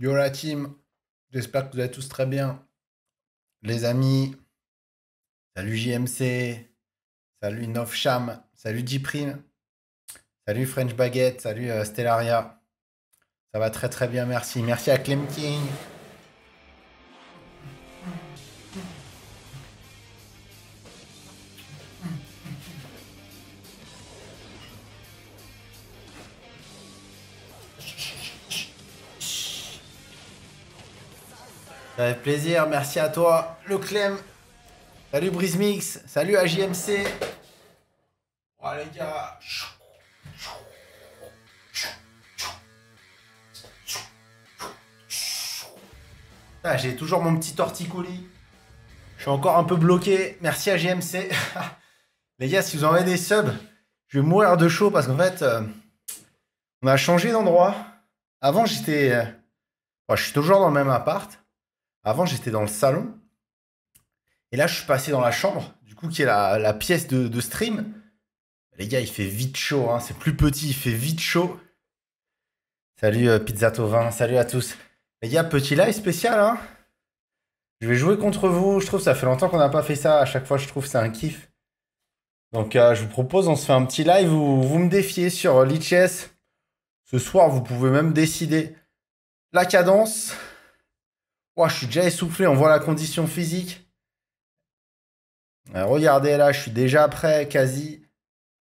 Yo la team, j'espère que vous allez tous très bien. Les amis, salut JMC, salut Novcham, salut Diprime, salut French Baguette, salut euh, Stellaria. Ça va très très bien, merci. Merci à Clem King. Ça fait plaisir, merci à toi, le Clem. Salut Brismix, salut à Oh les gars. Ah, j'ai toujours mon petit torticolis. Je suis encore un peu bloqué. Merci à GMC. les gars, si vous en avez des subs, je vais mourir de chaud parce qu'en fait, euh, on a changé d'endroit. Avant, j'étais. Euh, oh, je suis toujours dans le même appart. Avant, j'étais dans le salon. Et là, je suis passé dans la chambre, du coup, qui est la, pièce de, stream. Les gars, il fait vite chaud. Hein. C'est plus petit, il fait vite chaud. Salut euh, Pizza Tovin, salut à tous. Les gars, petit live spécial. Hein. Je vais jouer contre vous. Je trouve ça fait longtemps qu'on n'a pas fait ça. À chaque fois, je trouve c'est un kiff. Donc, euh, je vous propose, on se fait un petit live où vous me défiez sur Lichess. Ce soir, vous pouvez même décider la cadence je suis déjà essoufflé, on voit la condition physique. Euh, regardez là, je suis déjà prêt quasi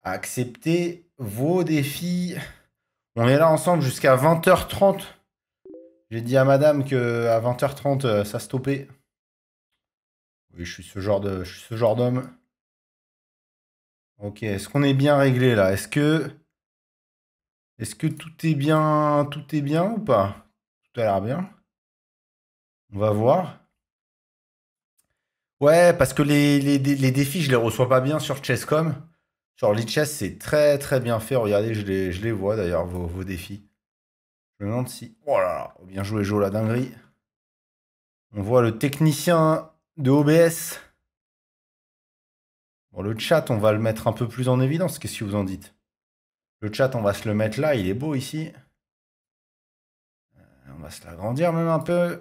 à accepter vos défis. On est là ensemble jusqu'à 20h30. J'ai dit à madame que à 20h30 euh, ça stoppait. Oui, je suis ce genre de je suis ce genre d'homme. OK, est-ce qu'on est bien réglé là Est-ce que est-ce que tout est bien tout est bien ou pas Tout a l'air bien. On va voir. Ouais, parce que les, les, les, défis, je les reçois pas bien sur Chesscom. Sur Lichess, c'est très très bien fait. Regardez, je les, je les vois d'ailleurs, vos, défis. Je me demande si. Oh là là, bien joué, Jo, la dinguerie. On voit le technicien de OBS. le chat, on va le mettre un peu plus en évidence. Qu'est-ce que vous en dites Le chat, on va se le mettre là. Il est beau ici. Euh, on va se l'agrandir même un peu.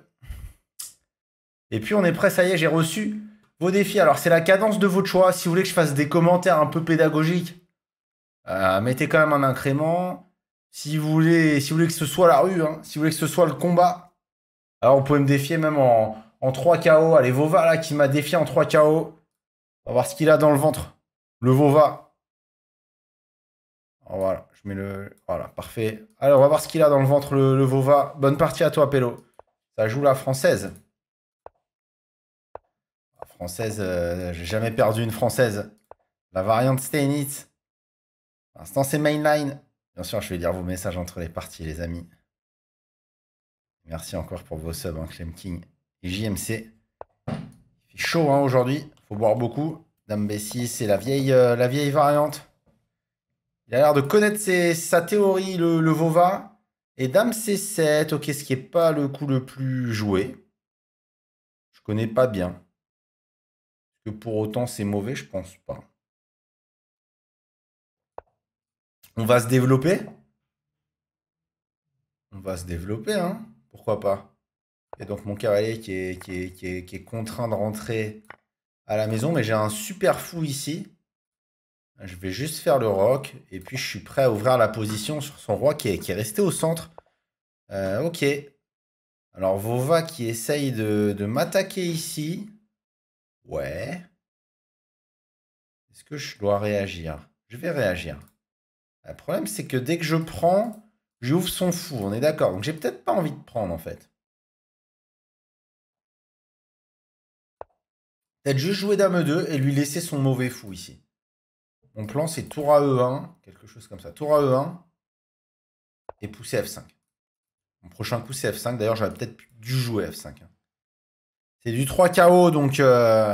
Et puis on est prêt, ça y est, j'ai reçu vos défis. Alors c'est la cadence de votre choix. Si vous voulez que je fasse des commentaires un peu pédagogiques, euh, mettez quand même un incrément. Si vous voulez, si vous voulez que ce soit la rue, hein, si vous voulez que ce soit le combat, alors euh, vous pouvez me défier même en, en 3 KO. Allez, Vova là qui m'a défié en 3 KO. On va voir ce qu'il a dans le ventre. Le Vova. Oh, voilà, je mets le. Voilà, parfait. Alors on va voir ce qu'il a dans le ventre, le, le Vova. Bonne partie à toi, Pélo. Ça joue la française. Française, euh, j'ai jamais perdu une française. La variante Steinitz. Pour l'instant, c'est mainline. Bien sûr, je vais lire vos messages entre les parties, les amis. Merci encore pour vos subs, hein, Clem King et JMC. Il fait chaud aujourd'hui. Hein, aujourd'hui. faut boire beaucoup. Dame Bessie, c'est la vieille, euh, la vieille variante. Il a l'air de connaître sa théorie, le, le Vova. Et Dame C7, ok, ce qui n'est pas le coup le plus joué. Je connais pas bien pour autant c'est mauvais, je pense pas. On va se développer On va se développer, hein Pourquoi pas Et donc mon cavalier qui est, qui, est, contraint de rentrer à la maison, mais j'ai un super fou ici. Je vais juste faire le rock, et puis je suis prêt à ouvrir la position sur son roi qui est, resté au centre. Euh, ok. Alors Vova qui essaye de, de m'attaquer ici. Ouais. Est-ce que je dois réagir Je vais réagir. Le problème, c'est que dès que je prends, j'ouvre son fou, on est d'accord. Donc j'ai peut-être pas envie de prendre, en fait. Peut-être juste jouer dame 2 et lui laisser son mauvais fou ici. Mon plan, c'est tour à E1, quelque chose comme ça. Tour à E1 et pousser F5. Mon prochain coup, c'est F5. D'ailleurs, j'aurais peut-être dû jouer F5. C'est du 3 KO, donc. Euh,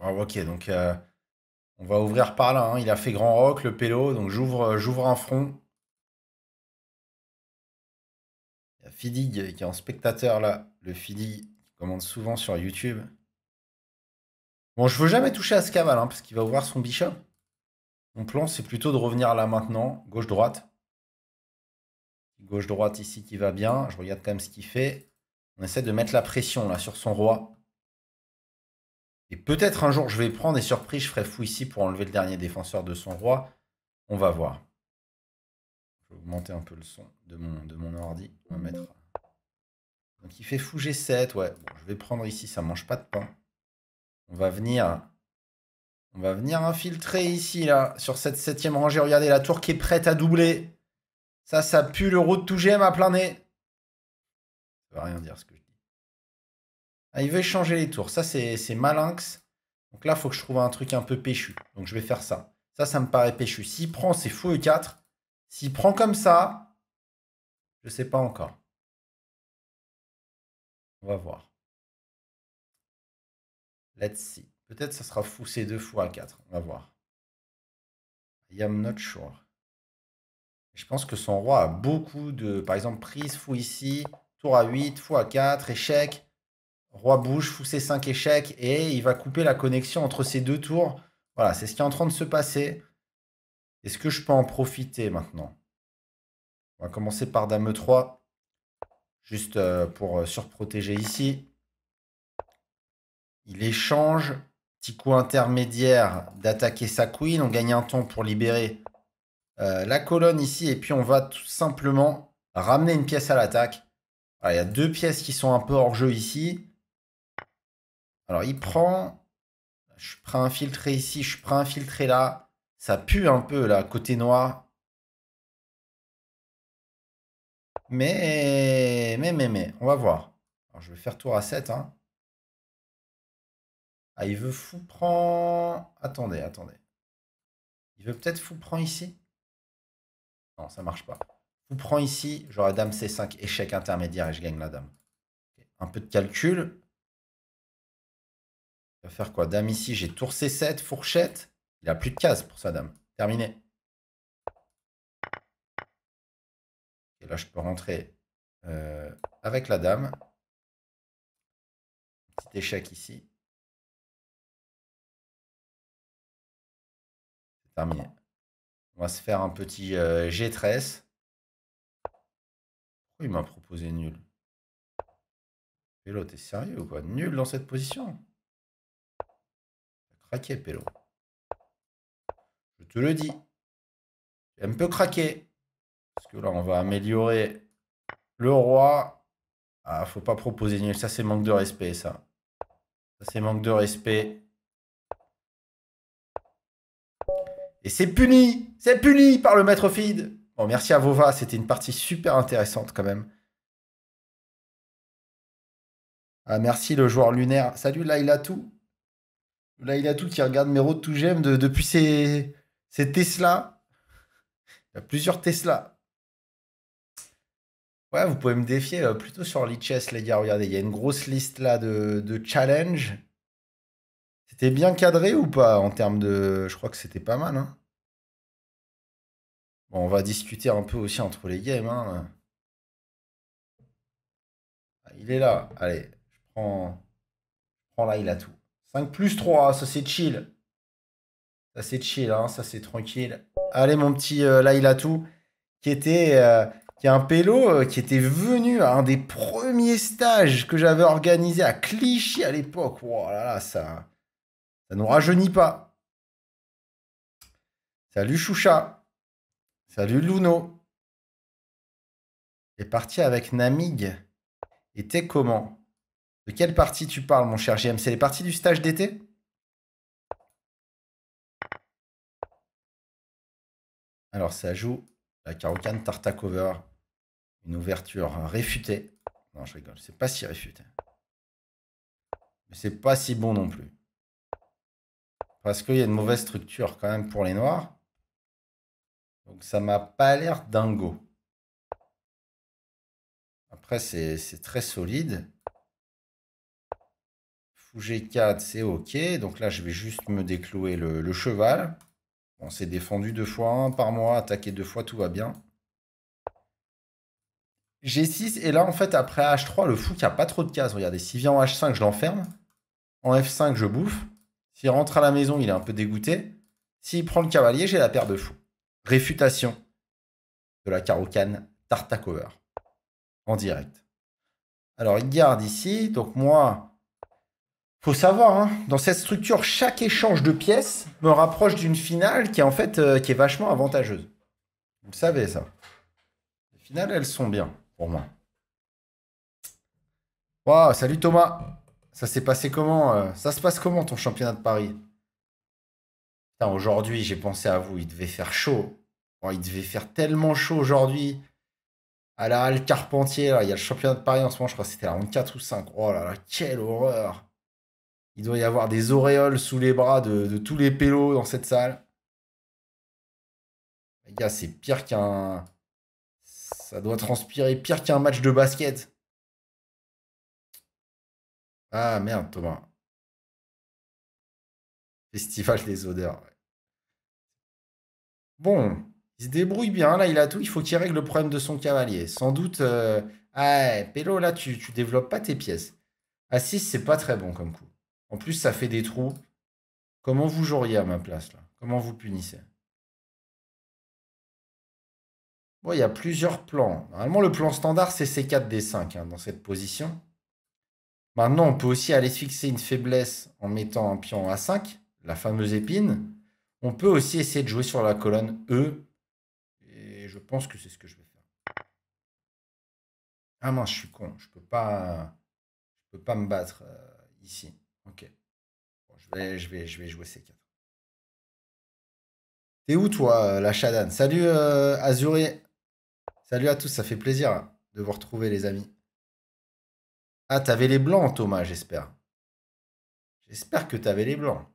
ok, donc. Euh, on va ouvrir par là. Hein. Il a fait grand rock, le pélo. Donc j'ouvre, euh, j'ouvre un front. Il y a Fidig qui est en spectateur là. Le Fidig qui commande souvent sur YouTube. Bon, je veux jamais toucher à ce cavale hein, parce qu'il va ouvrir son bichon. Mon plan, c'est plutôt de revenir là maintenant, gauche-droite. Gauche-droite ici qui va bien. Je regarde quand même ce qu'il fait. On essaie de mettre la pression là sur son roi. Et peut-être un jour je vais prendre des surprises, je ferai fou ici pour enlever le dernier défenseur de son roi. On va voir. Je vais augmenter un peu le son de mon, de mon ordi. mettre... Donc il fait fou G7, ouais. je vais prendre ici, ça ne mange pas de pain. On va venir... On va venir infiltrer ici, là, sur cette septième rangée. Regardez, la tour qui est prête à doubler. Ça, ça pue le road tout GM à plein nez rien dire ce que je dis. Ah, il veut changer les tours. Ça, c'est malinx. Donc là, il faut que je trouve un truc un peu péchu. Donc je vais faire ça. Ça, ça me paraît péchu. S'il prend, c'est fou E4. S'il prend comme ça, je ne sais pas encore. On va voir. Let's see. Peut-être ça sera fou c deux fois à e 4 On va voir. I am not sure. Je pense que son roi a beaucoup de... Par exemple, prise fou ici, tour à 8, fou à 4, échec, roi bouge, fou c'est 5 échecs. et il va couper la connexion entre ces deux tours. Voilà, c'est ce qui est en train de se passer. Est-ce que je peux en profiter maintenant On va commencer par dame 3, juste euh, pour euh, surprotéger ici. Il échange, petit coup intermédiaire d'attaquer sa queen, on gagne un temps pour libérer euh, la colonne ici, et puis on va tout simplement ramener une pièce à l'attaque il y a deux pièces qui sont un peu hors jeu ici. Alors, il prend. Je prends un filtré ici, je prends un filtré là. Ça pue un peu, là, côté noir. Mais, mais, mais, mais, on va voir. Alors, je vais faire tour à 7. Hein. Ah, il veut fou prend. Attendez, attendez. Il veut peut-être fou prend ici Non, ça marche pas vous prend ici, j'aurai dame C5, échec intermédiaire et je gagne la dame. Un peu de calcul. faire quoi Dame ici, j'ai tour C7, fourchette. Il a plus de cases pour sa dame. Terminé. Et là, je peux rentrer euh, avec la dame. Petit échec ici. terminé. On va se faire un petit euh, G13. Il m'a proposé nul. Pélo, t'es sérieux ou quoi Nul dans cette position Craqué, Pélo. Je te le dis. J'ai un peu craqué. Parce que là, on va améliorer le roi. Ah, faut pas proposer nul. Ça, c'est manque de respect, ça. Ça, c'est manque de respect. Et c'est puni C'est puni par le maître feed Bon, merci à Vova, c'était une partie super intéressante quand même. Ah, merci le joueur lunaire. Salut Lailatou. tout qui regarde mes routes tout j'aime depuis ses, Tesla. Il y a plusieurs Tesla. Ouais, vous pouvez me défier euh, plutôt sur le les gars. Regardez, il y a une grosse liste là de, de challenges. C'était bien cadré ou pas en termes de. Je crois que c'était pas mal. Hein Bon, on va discuter un peu aussi entre les games. Hein. Ah, il est là. Allez, je prends, je prends là, tout. 5 plus 3, ça c'est chill. Ça c'est chill, hein, ça c'est tranquille. Allez, mon petit euh, là, il a tout. Qui était, euh, qui est un pélo euh, qui était venu à un des premiers stages que j'avais organisé à Clichy à l'époque. Oh là là, ça, ça nous rajeunit pas. Salut Choucha. Salut Luno. Est parti avec Namig. Et t'es comment De quelle partie tu parles, mon cher GM C'est les parties du stage d'été Alors, ça joue la Tarta Cover. Une ouverture réfutée. Non, je rigole, c'est pas si réfuté. Mais c'est pas si bon non plus. Parce qu'il y a une mauvaise structure quand même pour les noirs. Donc ça m'a pas l'air dingo. Après, c'est très solide. Fou G4, c'est OK. Donc là, je vais juste me déclouer le, cheval. On s'est défendu deux fois, un par mois, attaqué deux fois, tout va bien. G6, et là, en fait, après H3, le fou qui a pas trop de cases. Regardez, s'il vient en H5, je l'enferme. En F5, je bouffe. S'il rentre à la maison, il est un peu dégoûté. S'il prend le cavalier, j'ai la paire de fous. Réfutation de la Carocane Tartacover en direct. Alors, il garde ici. Donc, moi, faut savoir, hein, dans cette structure, chaque échange de pièces me rapproche d'une finale qui est en fait euh, qui est vachement avantageuse. Vous le savez, ça. Les finales, elles sont bien pour moi. Waouh, salut Thomas. Ça s'est passé comment euh, Ça se passe comment ton championnat de Paris aujourd'hui, j'ai pensé à vous, il devait faire chaud. Oh, il devait faire tellement chaud aujourd'hui à la Halle Carpentier. Là. Il y a le championnat de Paris en ce moment, je crois que c'était la ronde 4 ou 5. Oh là là, quelle horreur! Il doit y avoir des auréoles sous les bras de, tous les pélos dans cette salle. Les gars, c'est pire qu'un. Ça doit transpirer pire qu'un match de basket. Ah merde, Thomas. Festival des odeurs. Bon, il se débrouille bien, là, il a tout. Il faut qu'il règle le problème de son cavalier. Sans doute, ah, Pélo, là, tu, tu développes pas tes pièces. a ah 6, c'est pas très bon comme coup. En plus, ça fait des trous. Comment vous joueriez à ma place, là Comment vous punissez Bon, il y a plusieurs plans. Normalement, le plan standard, c'est C4, D5 hein, dans cette position. Maintenant, on peut aussi aller se fixer une faiblesse en mettant un pion A5, la fameuse épine. On peut aussi essayer de jouer sur la colonne E je pense que c'est ce que je vais faire. Ah mince, je suis con, je peux pas, je peux pas me battre euh, ici. Ok. je vais, je vais, je vais jouer C4. T'es où toi, euh, la chadane Salut euh, Azuré. Salut à tous, ça fait plaisir hein, de vous retrouver les amis. Ah, t'avais les blancs, Thomas, j'espère. J'espère que t'avais les blancs.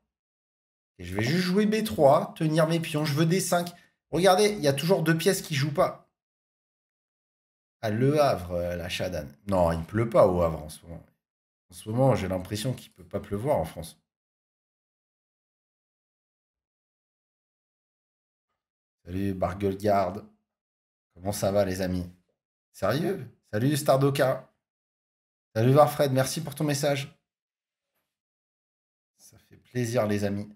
Et je vais juste jouer B3, tenir mes pions. Je veux D5. Regardez, il y a toujours deux pièces qui jouent pas. À ah, Le Havre, euh, la Chadane. Non, il pleut pas au Havre en ce moment. En ce moment, j'ai l'impression qu'il peut pas pleuvoir en France. Salut Bargelgard Comment ça va les amis Sérieux Salut Stardoka. Salut Warfred, merci pour ton message. Ça fait plaisir les amis.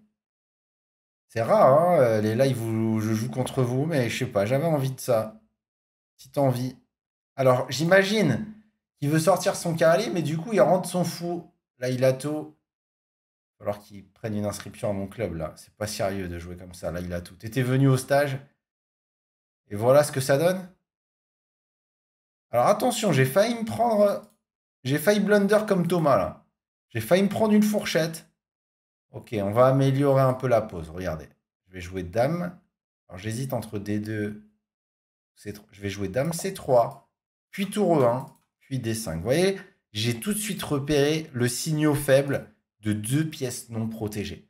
C'est rare, hein, euh, les lives je joue contre vous, mais je sais pas, j'avais envie de ça. Petite envie. Alors, j'imagine qu'il veut sortir son carré, mais du coup, il rentre son fou. Là, il a tout. Alors qu'il prenne une inscription à mon club, là. C'est pas sérieux de jouer comme ça. Là, il a tout. T'étais venu au stage. Et voilà ce que ça donne. Alors attention, j'ai failli me prendre. J'ai failli blunder comme Thomas là. J'ai failli me prendre une fourchette. Ok, on va améliorer un peu la pause. Regardez. Je vais jouer dame. Alors j'hésite entre D2. Je vais jouer dame C3. Puis tour 1 Puis D5. Vous voyez, j'ai tout de suite repéré le signaux faible de deux pièces non protégées.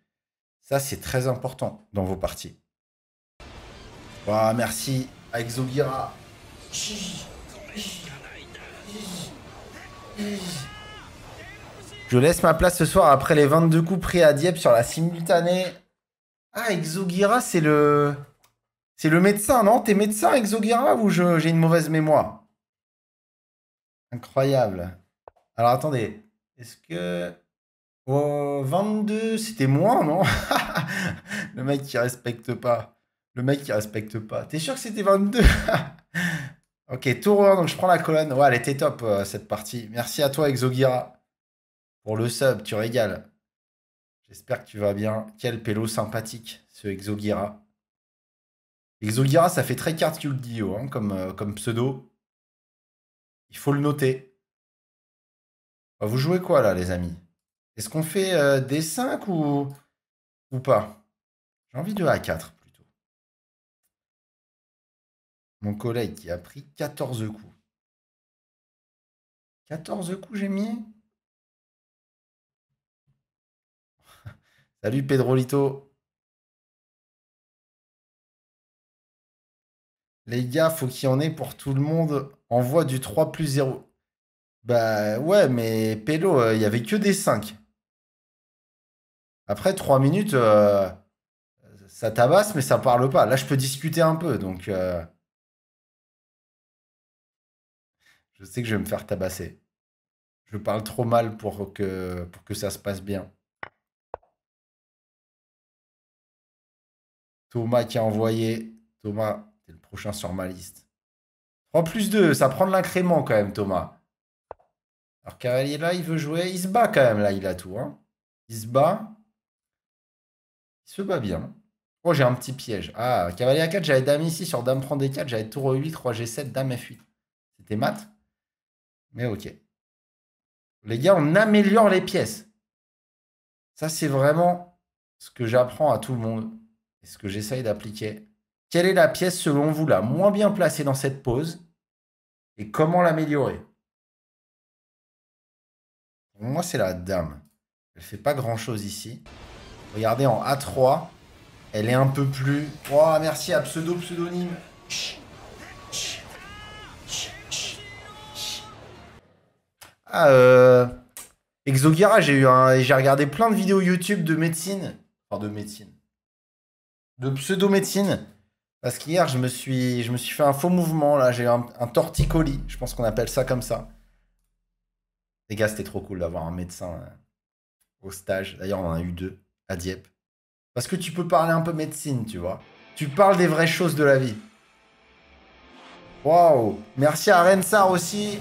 Ça, c'est très important dans vos parties. Bah, merci à Exogira. Je laisse ma place ce soir après les 22 coups pris à Dieppe sur la simultanée. Ah, Exogira, c'est le. C'est le médecin, non T'es médecin, Exogira, ou j'ai une mauvaise mémoire Incroyable. Alors attendez, est-ce que. Oh, 22, c'était moins, non Le mec qui respecte pas. Le mec qui respecte pas. T'es sûr que c'était 22 Ok, tour donc je prends la colonne. Ouais, elle était top euh, cette partie. Merci à toi, Exogira pour le sub, tu régales. J'espère que tu vas bien. Quel pélo sympathique, ce Exogira. Exogira, ça fait très carte Hein, euh, comme, pseudo. Il faut le noter. Bah, vous jouez quoi là, les amis Est-ce qu'on fait euh, des D5 ou, ou pas J'ai envie de A4 plutôt. Mon collègue qui a pris 14 coups. 14 coups, j'ai mis Salut Pedro Lito. Les gars, faut qu'il y en ait pour tout le monde. Envoie du 3 plus 0. Bah ouais, mais Pélo, euh, il y n'y avait que des 5. Après 3 minutes, euh, ça tabasse, mais ça parle pas. Là, je peux discuter un peu, donc... Euh, je sais que je vais me faire tabasser. Je parle trop mal pour que, pour que ça se passe bien. Thomas qui a envoyé. Thomas, t'es le prochain sur ma liste. 3 plus 2, ça prend de l'incrément quand même, Thomas. Alors Cavalier là, il veut jouer. Il se bat quand même là, il a tout. Hein. Il se bat. Il se bat bien. Oh, j'ai un petit piège. Ah, cavalier A4, j'avais dame ici. Sur dame prend D4, j'avais tour 8 3 G7, dame F8. C'était mat. Mais ok. Les gars, on améliore les pièces. Ça, c'est vraiment ce que j'apprends à tout le monde ce que j'essaye d'appliquer. Quelle est la pièce selon vous la moins bien placée dans cette pose et comment l'améliorer Moi, c'est la dame. Elle fait pas grand-chose ici. Regardez en A3, elle est un peu plus... Oh, merci à pseudo pseudonyme. Ah, euh... Exogira, j'ai eu un... j'ai regardé plein de vidéos YouTube de médecine. Enfin, de médecine de pseudo-médecine. Parce qu'hier, je me, suis, je me suis fait un faux mouvement. Là, j'ai un, torticolis. Je pense qu'on appelle ça comme ça. Les gars, c'était trop cool d'avoir un médecin euh, au stage. D'ailleurs, on en a eu deux à Dieppe. Parce que tu peux parler un peu médecine, tu vois. Tu parles des vraies choses de la vie. Waouh Merci à Rensar aussi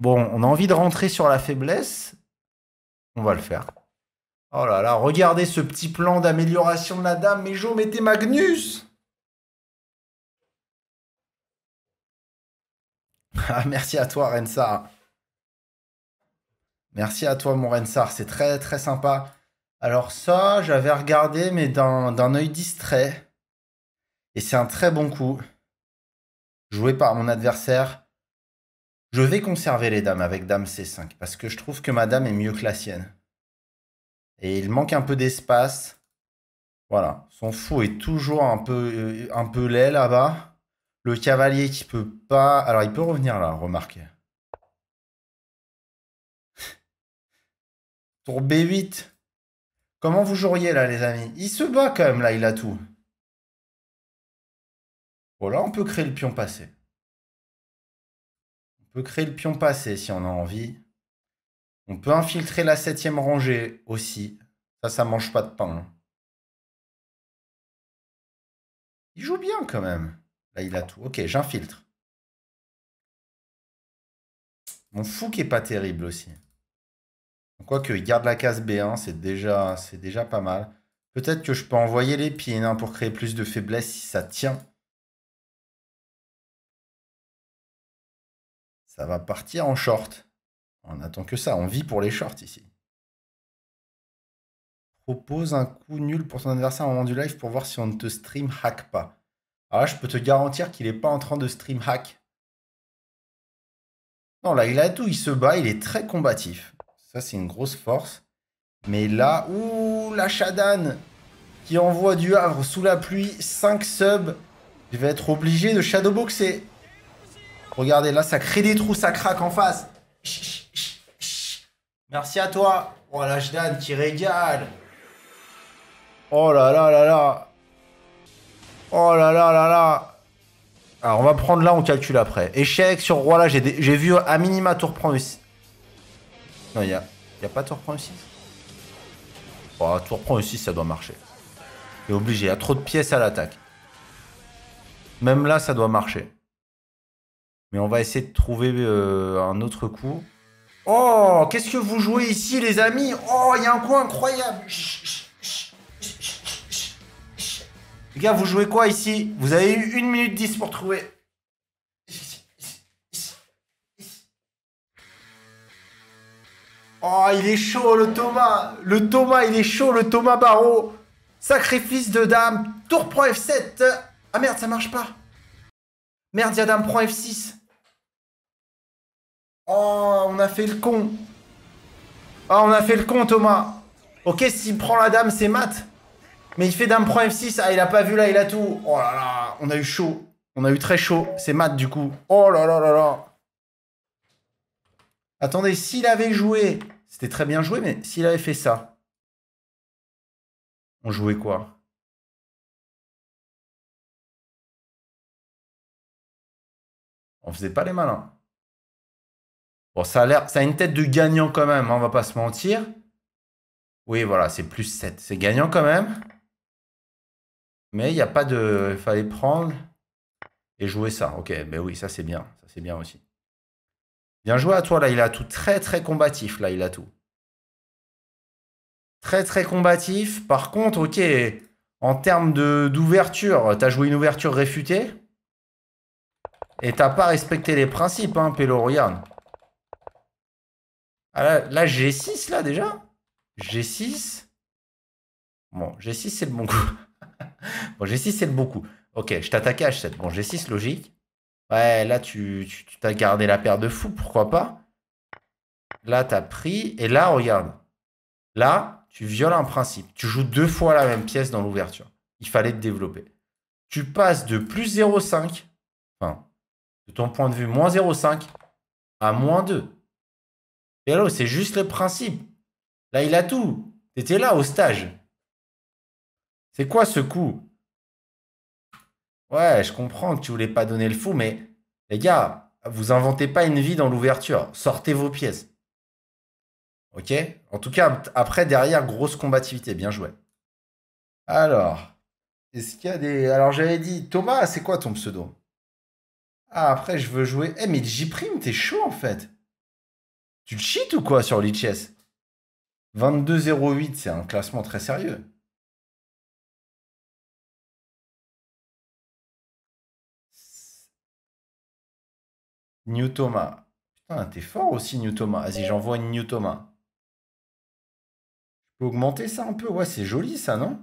Bon, on a envie de rentrer sur la faiblesse. On va le faire. Oh là là, regardez ce petit plan d'amélioration de la dame. Mais Jo, mettez Magnus ah, Merci à toi, Rensar. Merci à toi, mon Rensar. C'est très, très sympa. Alors ça, j'avais regardé, mais d'un œil distrait. Et c'est un très bon coup. Joué par mon adversaire. Je vais conserver les dames avec dame C5 parce que je trouve que ma dame est mieux que la sienne. Et il manque un peu d'espace. Voilà, son fou est toujours un peu, euh, un peu laid là-bas. Le cavalier qui peut pas... Alors il peut revenir là, remarquez. Tour B8. Comment vous joueriez là les amis Il se bat quand même là, il a tout. Voilà, on peut créer le pion passé créer le pion passé si on a envie. On peut infiltrer la septième rangée aussi. Ça, ça mange pas de pain. Hein. Il joue bien quand même. Là, il a tout. Ok, j'infiltre. Mon fou qui est pas terrible aussi. Quoique, il garde la case B1, hein, c'est déjà, déjà pas mal. Peut-être que je peux envoyer l'épine hein, pour créer plus de faiblesse si ça tient. ça va partir en short. On attend que ça, on vit pour les shorts ici. Propose un coup nul pour ton adversaire au moment du live pour voir si on ne te stream hack pas. Ah je peux te garantir qu'il n'est pas en train de stream hack. Non, là, il a tout, il se bat, il est très combatif. Ça, c'est une grosse force. Mais là, ouh, la Shadan qui envoie du Havre sous la pluie, 5 subs. Je vais être obligé de shadowboxer. Regardez, là, ça crée des trous, ça craque en face. Merci à toi. Oh, l'Ajdan qui régale. Oh là là là là. Oh là là là là. Alors, on va prendre là, on calcule après. Échec sur roi là, j'ai vu à minima tour prend ici. Non, il n'y a... a pas tour prend Oh, tour prend ça doit marcher. Il est obligé, il y a trop de pièces à l'attaque. Même là, ça doit marcher. Mais on va essayer de trouver euh, un autre coup. Oh, qu'est-ce que vous jouez ici, les amis Oh, il y a un coup incroyable Les gars, vous jouez quoi ici Vous avez eu une minute 10 pour trouver. Oh, il est chaud, le Thomas Le Thomas, il est chaud, le Thomas Barreau Sacrifice de dame Tour prend F7 Ah merde, ça marche pas Merde, il y a dame prend F6 Oh, on a fait le con. Oh, on a fait le con, Thomas. Ok, s'il prend la dame, c'est mat. Mais il fait dame prend F6. Ah, il a pas vu là, il a tout. Oh là là, on a eu chaud. On a eu très chaud. C'est mat, du coup. Oh là là là là. Attendez, s'il avait joué... C'était très bien joué, mais s'il avait fait ça... On jouait quoi On faisait pas les malins. Bon, ça a l'air, ça a une tête de gagnant quand même, on hein, on va pas se mentir. Oui, voilà, c'est plus 7. C'est gagnant quand même. Mais il n'y a pas de... Il fallait prendre et jouer ça. Ok, ben oui, ça c'est bien. Ça c'est bien aussi. Bien joué à toi, là, il a tout. Très, très combatif, là, il a tout. Très, très combatif. Par contre, ok, en termes d'ouverture, tu as joué une ouverture réfutée. Et t'as pas respecté les principes, hein, Pélo, ah, là, G6, là, déjà G6 Bon, G6, c'est le bon coup. bon, G6, c'est le bon coup. Ok, je t'attaque à H7. Bon, G6, logique. Ouais, là, tu t'as gardé la paire de fous, pourquoi pas Là, tu as pris. Et là, regarde. Là, tu violes un principe. Tu joues deux fois la même pièce dans l'ouverture. Il fallait te développer. Tu passes de plus 0,5, enfin, de ton point de vue, moins 0,5 à moins 2 c'est juste le principe. Là, il a tout. T'étais là au stage. C'est quoi ce coup Ouais, je comprends que tu voulais pas donner le fou, mais les gars, vous inventez pas une vie dans l'ouverture. Sortez vos pièces. Ok En tout cas, après, derrière, grosse combativité. Bien joué. Alors, est-ce qu'il y a des. Alors, j'avais dit, Thomas, c'est quoi ton pseudo Ah, après, je veux jouer. Eh, mais j t'es chaud en fait. Tu le cheats ou quoi sur Lichess 22-08, c'est un classement très sérieux. New Thomas. Putain, t'es fort aussi, New Thomas. Vas-y, j'envoie une New Thomas. Je peux augmenter ça un peu Ouais, c'est joli ça, non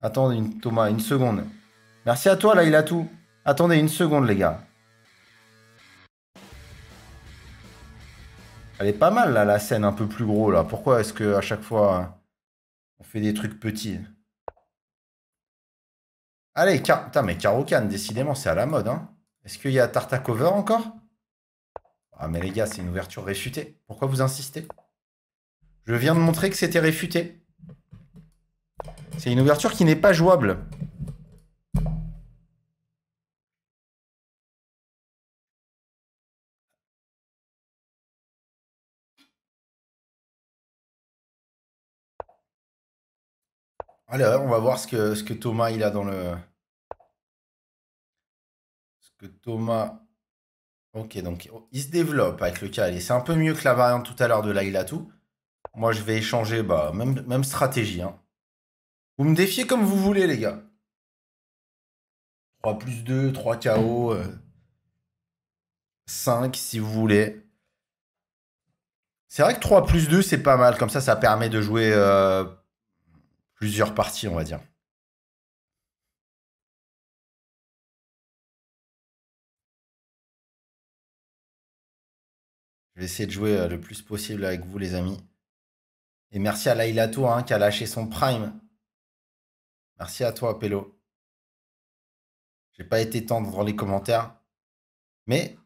Attendez, une... Thomas, une seconde. Merci à toi, là, il a tout. Attendez une seconde, les gars. Elle est pas mal, là, la scène un peu plus gros, là. Pourquoi est-ce que à chaque fois, on fait des trucs petits Allez, car... Putain, mais Karokan, décidément, c'est à la mode, hein. Est-ce qu'il y a Cover encore Ah, mais les gars, c'est une ouverture réfutée. Pourquoi vous insistez Je viens de montrer que c'était réfuté. C'est une ouverture qui n'est pas jouable. Alors, on va voir ce que, ce que Thomas il a dans le. Ce que Thomas. Ok, donc oh, il se développe avec le Kali. E. C'est un peu mieux que la variante tout à l'heure de tout. Moi, je vais échanger, bah, même, même stratégie. Hein. Vous me défiez comme vous voulez, les gars. 3 plus 2, 3 KO. 5 si vous voulez. C'est vrai que 3 plus 2, c'est pas mal. Comme ça, ça permet de jouer euh, plusieurs parties, on va dire. Je vais essayer de jouer euh, le plus possible avec vous, les amis. Et merci à Lailato hein, qui a lâché son prime. Merci à toi, Pélo. J'ai pas été tendre dans les commentaires. Mais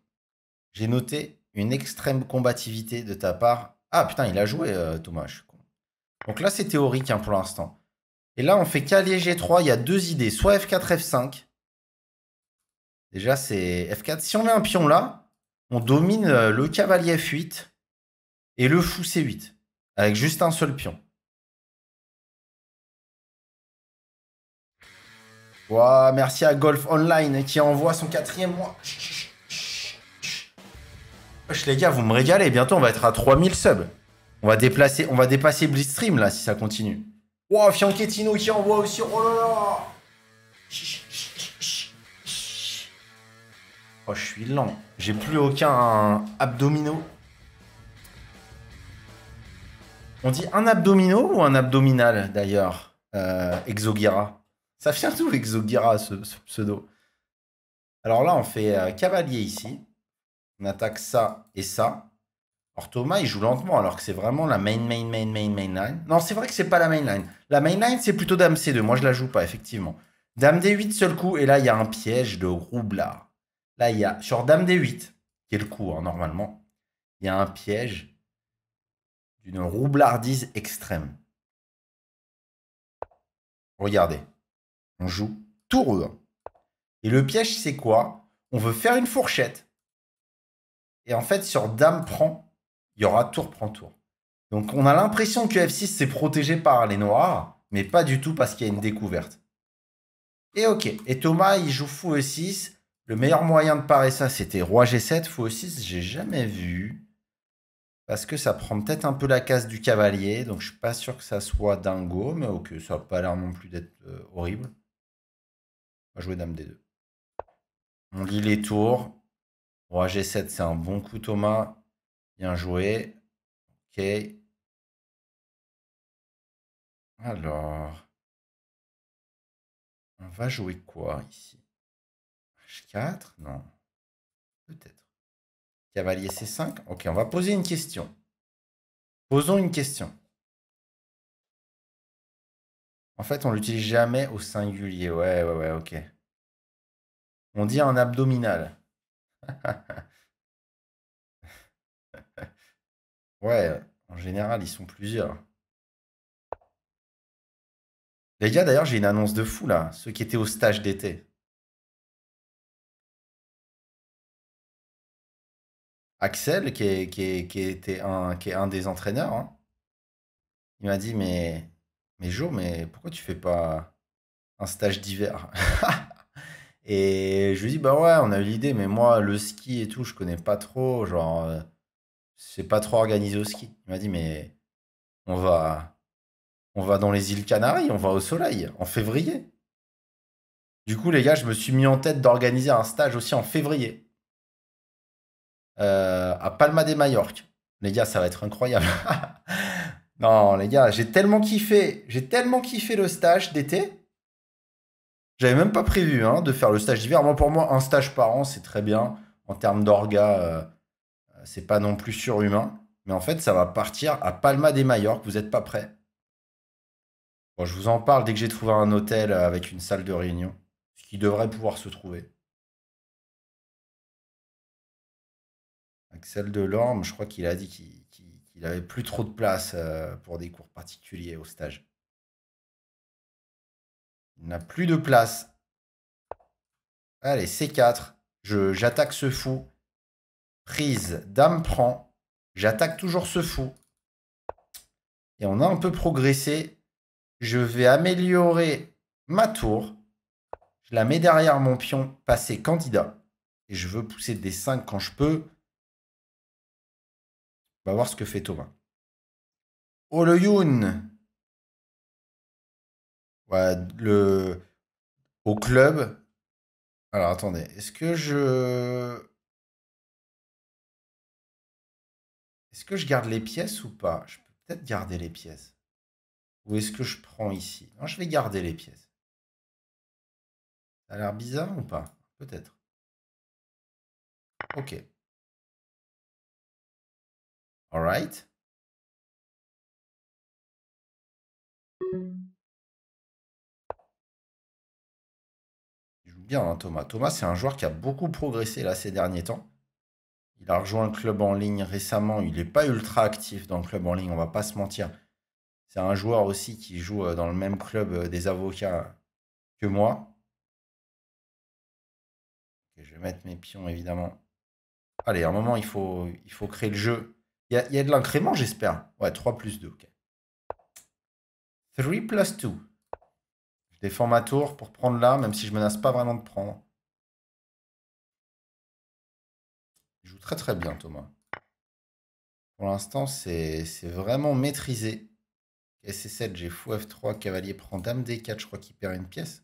j'ai noté une extrême combativité de ta part. Ah putain, il a joué, euh, Thomas, Donc là, c'est théorique hein, pour l'instant. Et là, on fait cavalier G3. Il y a deux idées. Soit F4, F5. Déjà, c'est F4. Si on met un pion là, on domine euh, le cavalier F8 et le fou C8. Avec juste un seul pion. merci à Golf Online qui envoie son quatrième mois. les gars, vous me régalez. Bientôt, on va être à 3000 subs. On va, déplacer, on va dépasser Blitzstream là si ça continue. Wow, Fianchettino qui envoie aussi. Oh là là Oh, je suis lent. J'ai plus aucun Abdomino. On dit un Abdomino ou un abdominal d'ailleurs euh, Exogira. Ça vient d'où Exogira, ce, pseudo Alors là, on fait euh, cavalier ici. On attaque ça et ça. Thomas, il joue lentement, alors que c'est vraiment la main, main, main, main, main line. Non, c'est vrai que c'est pas la main line. La main line, c'est plutôt Dame C2. Moi, je la joue pas, effectivement. Dame D8, seul coup. Et là, il y a un piège de roublard. Là, il y a sur Dame D8, qui est le coup, hein, normalement, il y a un piège d'une roublardise extrême. Regardez. On joue tour 1 Et le piège, c'est quoi On veut faire une fourchette. Et en fait, sur Dame prend, il y aura tour prend tour. Donc on a l'impression que F6 c'est protégé par les noirs, mais pas du tout parce qu'il y a une découverte. Et ok, et Thomas il joue fou E6. Le meilleur moyen de parer ça c'était roi G7, fou E6, j'ai jamais vu. Parce que ça prend peut-être un peu la case du cavalier, donc je suis pas sûr que ça soit dingo, mais ok, ça n'a pas l'air non plus d'être euh, horrible. On va jouer dame D2. On lit les tours. Roi G7 c'est un bon coup Thomas. Bien joué. Ok. Alors, on va jouer quoi ici H4 Non. Peut-être. Cavalier C5 Ok, on va poser une question. Posons une question. En fait, on l'utilise jamais au singulier. Ouais, ouais, ouais, ok. On dit en abdominal. Ouais, en général, ils sont plusieurs. Les gars, d'ailleurs, j'ai une annonce de fou là, ceux qui étaient au stage d'été. Axel, qui, est, était un, qui est un des entraîneurs, hein, il m'a dit Mais, mais Jo, mais pourquoi tu fais pas un stage d'hiver Et je lui dis Bah ouais, on a eu l'idée, mais moi, le ski et tout, je connais pas trop. Genre, euh, c'est pas trop organisé au ski. Il m'a dit, mais on va, on va dans les îles Canaries, on va au soleil en février. Du coup, les gars, je me suis mis en tête d'organiser un stage aussi en février euh, à Palma de Mallorca. Les gars, ça va être incroyable. non, les gars, j'ai tellement kiffé, j'ai tellement kiffé le stage d'été. J'avais même pas prévu hein, de faire le stage d'hiver. Moi, pour moi, un stage par an, c'est très bien en termes d'orga. Euh, c'est pas non plus surhumain, mais en fait, ça va partir à Palma des Mallorca, vous n'êtes pas prêts. Bon, je vous en parle dès que j'ai trouvé un hôtel avec une salle de réunion, ce qui devrait pouvoir se trouver. Axel Delorme, je crois qu'il a dit qu'il n'avait avait plus trop de place euh, pour des cours particuliers au stage. Il n'a plus de place. Allez, C4. J'attaque ce fou. Prise, dame prend. J'attaque toujours ce fou. Et on a un peu progressé. Je vais améliorer ma tour. Je la mets derrière mon pion, passer candidat. Et je veux pousser des 5 quand je peux. On va voir ce que fait Thomas. Oh le Youn ouais, le... Au club. Alors attendez, est-ce que je... Est-ce que je garde les pièces ou pas Je peux peut-être garder les pièces. Ou est-ce que je prends ici Non, je vais garder les pièces. Ça a l'air bizarre ou pas Peut-être. Ok. Alright. Il joue bien, hein, Thomas. Thomas, c'est un joueur qui a beaucoup progressé là ces derniers temps. Il a rejoint le club en ligne récemment. Il n'est pas ultra actif dans le club en ligne, on va pas se mentir. C'est un joueur aussi qui joue euh, dans le même club euh, des avocats que moi. je vais mettre mes pions, évidemment. Allez, à un moment, il faut, il faut créer le jeu. Il y a, de l'incrément, j'espère. Ouais, 3 plus 2, 3 plus 2. Je défends ma tour pour prendre là, même si je menace pas vraiment de prendre. Il joue très très bien, Thomas. Pour l'instant, c'est vraiment maîtrisé. KC7, j'ai fou F3, cavalier prend dame D4, je crois qu'il perd une pièce.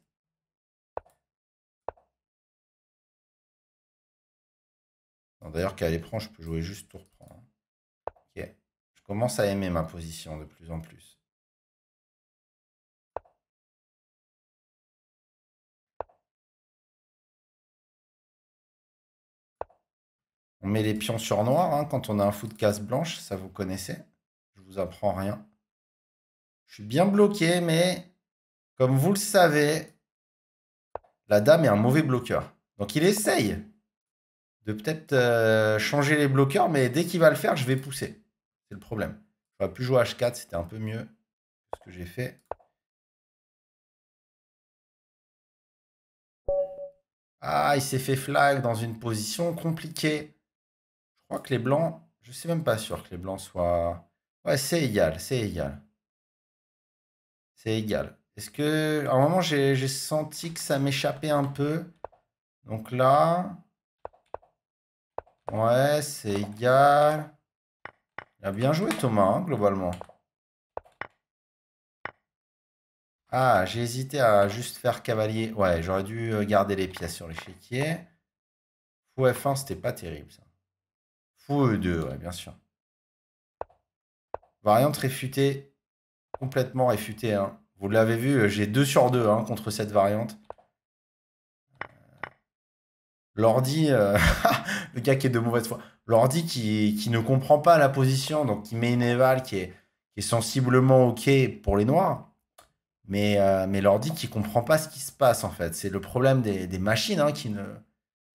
D'ailleurs, cavalier prend, je peux jouer juste tour prend. Hein. Ok. Je commence à aimer ma position de plus en plus. On met les pions sur noir hein, quand on a un fou de case blanche, ça vous connaissez. Je vous apprends rien. Je suis bien bloqué, mais comme vous le savez, la dame est un mauvais bloqueur. Donc il essaye de peut-être euh, changer les bloqueurs, mais dès qu'il va le faire, je vais pousser. C'est le problème. Je ne plus jouer H4, c'était un peu mieux ce que j'ai fait. Ah, il s'est fait flag dans une position compliquée crois que les blancs, je suis même pas sûr que les blancs soient... Ouais, c'est égal, c'est égal. C'est égal. Est-ce que... À un moment, j'ai senti que ça m'échappait un peu. Donc là... Ouais, c'est égal. Il a bien joué Thomas, hein, globalement. Ah, j'ai hésité à juste faire cavalier. Ouais, j'aurais dû euh, garder les pièces sur l'échiquier. Fou F1, c'était pas terrible, ça. Pour e 2 bien sûr. Variante réfutée, complètement réfutée. Hein. Vous l'avez vu, euh, j'ai 2 sur 2 hein, contre cette variante. Euh, l'ordi, euh, le gars qui est de mauvaise foi, l'ordi qui, qui, ne comprend pas la position, donc qui met une éval qui est, sensiblement OK pour les noirs, mais, mais l'ordi qui comprend pas ce qui se passe en fait. C'est le problème des, machines hein, qui, ne,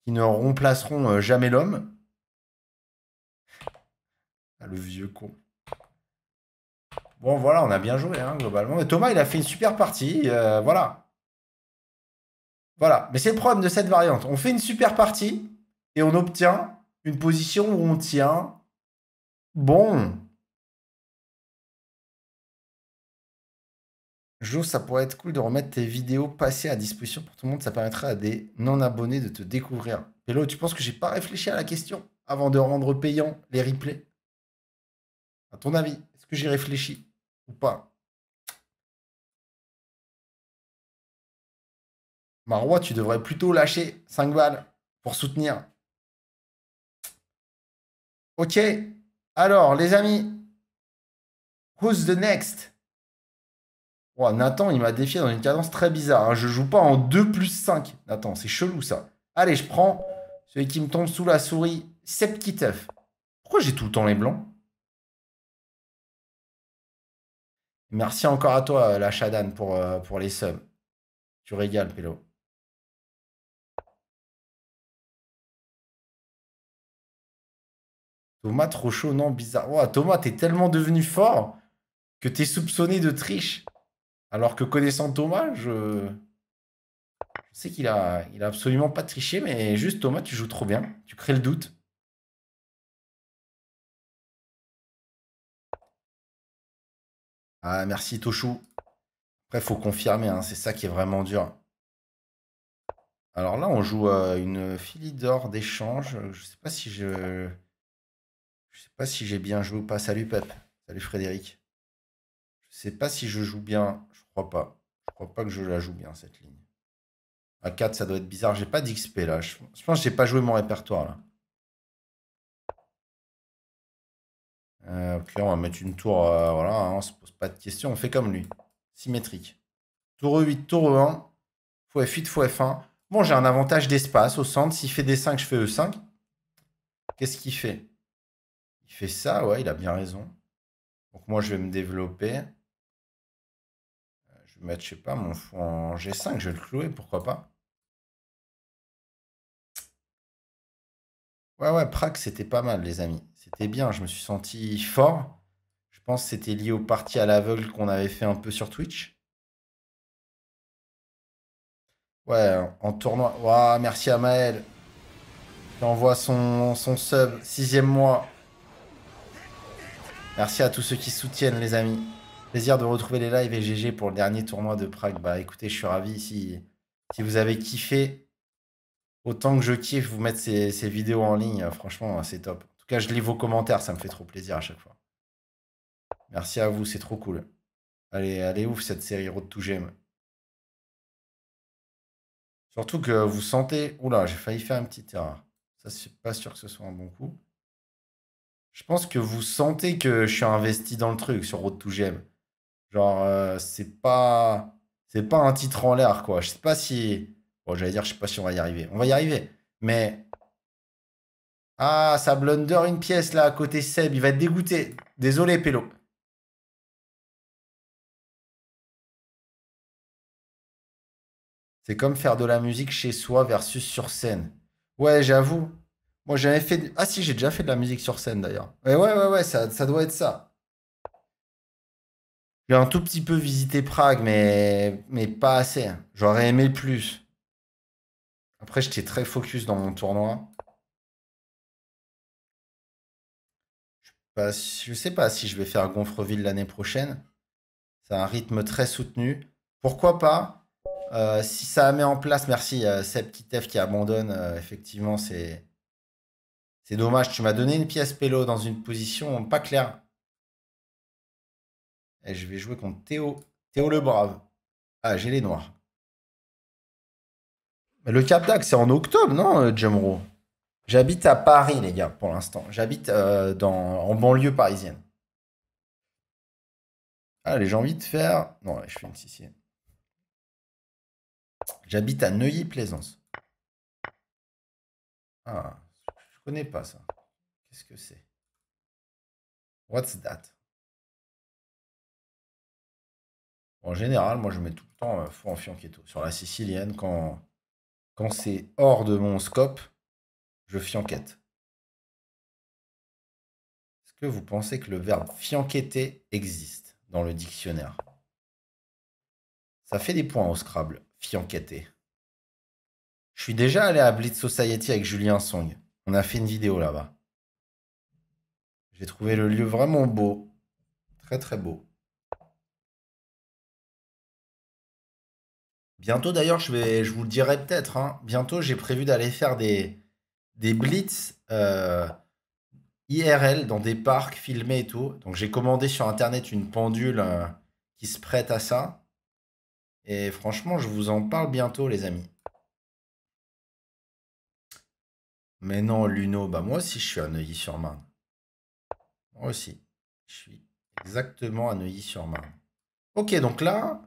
qui ne remplaceront jamais l'homme. Ah, le vieux con. Bon, voilà, on a bien joué, hein, globalement. Thomas, il a fait une super partie. Euh, voilà. Voilà. Mais c'est le problème de cette variante. On fait une super partie et on obtient une position où on tient. Bon. Jo, ça pourrait être cool de remettre tes vidéos passées à disposition pour tout le monde. Ça permettrait à des non-abonnés de te découvrir. Hello, tu penses que j'ai pas réfléchi à la question avant de rendre payant les replays à ton avis, est-ce que j'y réfléchis ou pas Marois, tu devrais plutôt lâcher 5 balles pour soutenir. Ok, alors les amis, who's the next Nathan, il m'a défié dans une cadence très bizarre. Je hein. Je joue pas en 2 plus 5. Nathan, c'est chelou ça. Allez, je prends celui qui me tombe sous la souris, Sepkiteuf. Pourquoi j'ai tout le temps les blancs Merci encore à toi, la Chadane, pour, euh, pour les subs. Tu régales, Pélo. Thomas, trop chaud, non, bizarre. Thomas, t'es tellement devenu fort que t'es soupçonné de triche. Alors que connaissant Thomas, je, je sais qu'il a, il a absolument pas triché, mais juste Thomas, tu joues trop bien. Tu crées le doute. Ah, merci Toshu. Après, faut confirmer, hein, c'est ça qui est vraiment dur. Alors là, on joue euh, une filie d'or d'échange. Euh, je sais pas si je. Je sais pas si j'ai bien joué ou pas. Salut Pep. Salut Frédéric. Je sais pas si je joue bien. Je crois pas. Je crois pas que je la joue bien cette ligne. a 4, ça doit être bizarre. J'ai pas d'XP là. Je pense que j'ai pas joué mon répertoire là. Euh, ok on va mettre une tour. Euh, voilà, hein, on se pose pas de questions. On fait comme lui. Symétrique. Tour E8, tour E1. fois F8, fois F1. Bon, j'ai un avantage d'espace au centre. S'il fait D5, je fais E5. Qu'est-ce qu'il fait Il fait ça, ouais, il a bien raison. Donc moi, je vais me développer. Euh, je vais mettre, je sais pas, mon fond en G5. Je vais le clouer, pourquoi pas. Ouais, ouais, Prague, c'était pas mal, les amis c'était bien. Je me suis senti fort. Je pense que c'était lié au parti à l'aveugle qu'on avait fait un peu sur Twitch. Ouais, en tournoi. Waouh, merci à Maël. Qui son, sub, sixième mois. Merci à tous ceux qui soutiennent, les amis. Plaisir de retrouver les lives et GG pour le dernier tournoi de Prague. Bah écoutez, je suis ravi. Si, vous avez kiffé, autant que je kiffe, vous mettre ces vidéos en ligne. Franchement, c'est top je lis vos commentaires, ça me fait trop plaisir à chaque fois. Merci à vous, c'est trop cool. Allez, allez ouf cette série Road to Gem. Surtout que vous sentez. là j'ai failli faire une petite erreur. Ça, c'est pas sûr que ce soit un bon coup. Je pense que vous sentez que je suis investi dans le truc sur Road to Gem. Genre, euh, c'est pas. C'est pas un titre en l'air, quoi. Je sais pas si. Bon, j'allais dire, je sais pas si on va y arriver. On va y arriver. Mais ah, ça blunder une pièce là à côté Seb. Il va être dégoûté. Désolé, Pélo. C'est comme faire de la musique chez soi versus sur scène. Ouais, j'avoue. Moi, j'avais fait. De... Ah, si, j'ai déjà fait de la musique sur scène d'ailleurs. Ouais, ouais, ouais, ça, doit être ça. J'ai un tout petit peu visité Prague, mais, mais pas assez. J'aurais aimé plus. Après, j'étais très focus dans mon tournoi. Je bah, je sais pas si je vais faire Gonfreville l'année prochaine. C'est un rythme très soutenu. Pourquoi pas euh, Si ça met en place, merci, Cette euh, Seb F qui abandonne, euh, effectivement, c'est. dommage, tu m'as donné une pièce pélo dans une position pas claire. Et je vais jouer contre Théo. Théo le Brave. Ah, j'ai les noirs. le Cap c'est en octobre, non, Jumro J'habite à Paris, les gars, pour l'instant. J'habite euh, en banlieue parisienne. Allez, ah, j'ai envie de faire. Non, je suis une Sicilienne. J'habite à Neuilly-Plaisance. Ah, je connais pas ça. Qu'est-ce que c'est What's that En général, moi, je mets tout le temps euh, fou en fianchetto. Sur la sicilienne, quand, quand c'est hors de mon scope, je fianquette. Est-ce que vous pensez que le verbe fianqueter existe dans le dictionnaire Ça fait des points au Scrabble, fianqueter. Je suis déjà allé à Blitz Society avec Julien Song. On a fait une vidéo là-bas. J'ai trouvé le lieu vraiment beau. Très très beau. Bientôt d'ailleurs, je, vais, je vous le dirai peut-être, hein. bientôt j'ai prévu d'aller faire des, des blitz euh, IRL dans des parcs filmés et tout. Donc j'ai commandé sur internet une pendule euh, qui se prête à ça. Et franchement, je vous en parle bientôt, les amis. Mais non, Luno, bah moi aussi je suis à Neuilly-sur-Marne. Moi aussi. Je suis exactement à Neuilly-sur-Marne. Ok, donc là,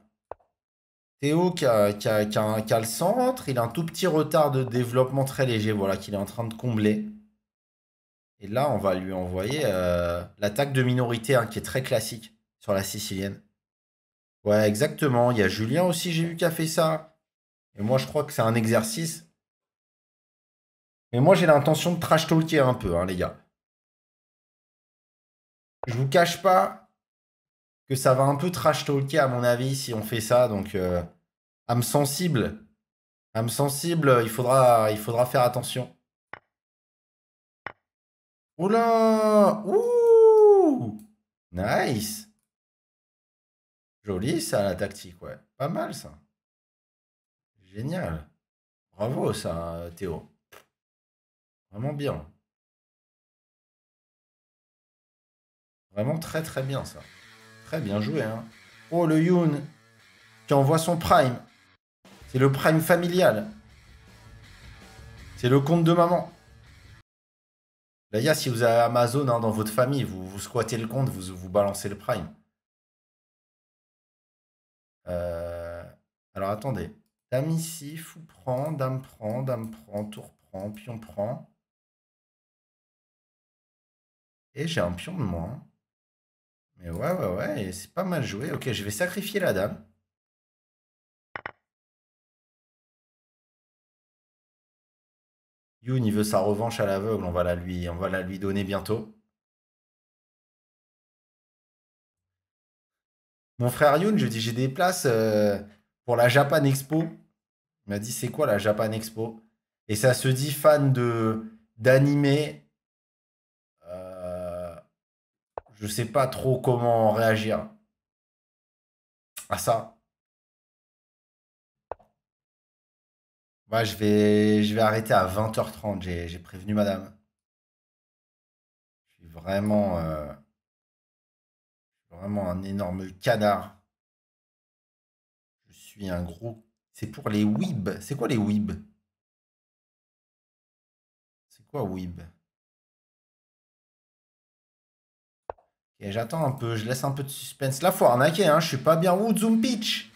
Théo qui a, le centre, il a un tout petit retard de développement très léger, voilà, qu'il est en train de combler. Et là, on va lui envoyer euh, l'attaque de minorité, hein, qui est très classique sur la sicilienne. Ouais, exactement. Il y a Julien aussi, j'ai vu, qui a fait ça. Et moi, je crois que c'est un exercice. Mais moi, j'ai l'intention de trash talker un peu, hein, les gars. Je vous cache pas, que ça va un peu trash talker à mon avis si on fait ça. Donc à euh, âme sensible, âme sensible, il faudra, il faudra faire attention. Oula, oh ouh, nice, joli ça la tactique, ouais, pas mal ça, génial, bravo ça Théo, vraiment bien. Vraiment très très bien ça bien joué. Hein. Oh, le Yoon qui envoie son prime. C'est le prime familial. C'est le compte de maman. D'ailleurs, si vous avez Amazon hein, dans votre famille, vous, vous squattez le compte, vous, vous balancez le prime. Euh, alors attendez. Dame ici, fou prend, dame prend, dame prend, tour prend, pion prend. Et j'ai un pion de moins. Mais ouais, ouais, ouais, c'est pas mal joué. Ok, je vais sacrifier la dame. Youn, il veut sa revanche à l'aveugle. On va la lui, on va la lui donner bientôt. Mon frère Youn, je dis j'ai des places euh, pour la Japan Expo. Il m'a dit c'est quoi la Japan Expo Et ça se dit fan de d'animé je sais pas trop comment réagir à ça. Moi, je vais, je vais arrêter à 20h30. J'ai prévenu madame. Je suis vraiment, euh, vraiment un énorme canard. Je suis un gros. C'est pour les weebs. C'est quoi les weebs C'est quoi weeb Ok, j'attends un peu, je laisse un peu de suspense. Là, faut arnaquer, hein, je suis pas bien. Ouh, Zoom Pitch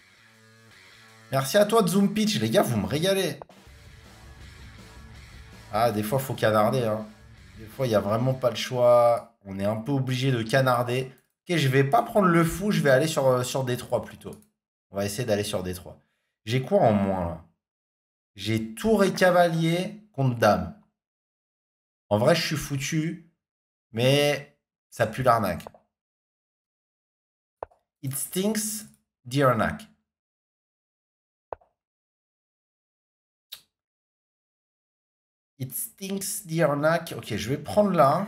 Merci à toi, Zoom Pitch, les gars, vous me régalez. Ah, des fois, faut canarder, hein. Des fois, il n'y a vraiment pas le choix. On est un peu obligé de canarder. Ok, je vais pas prendre le fou, je vais aller sur, euh, sur D3 plutôt. On va essayer d'aller sur D3. J'ai quoi en moins, là J'ai tour et cavalier contre dame. En vrai, je suis foutu. Mais ça pue l'arnaque. It stinks dear arnaque. It stinks dear arnaque. Ok, je vais prendre là.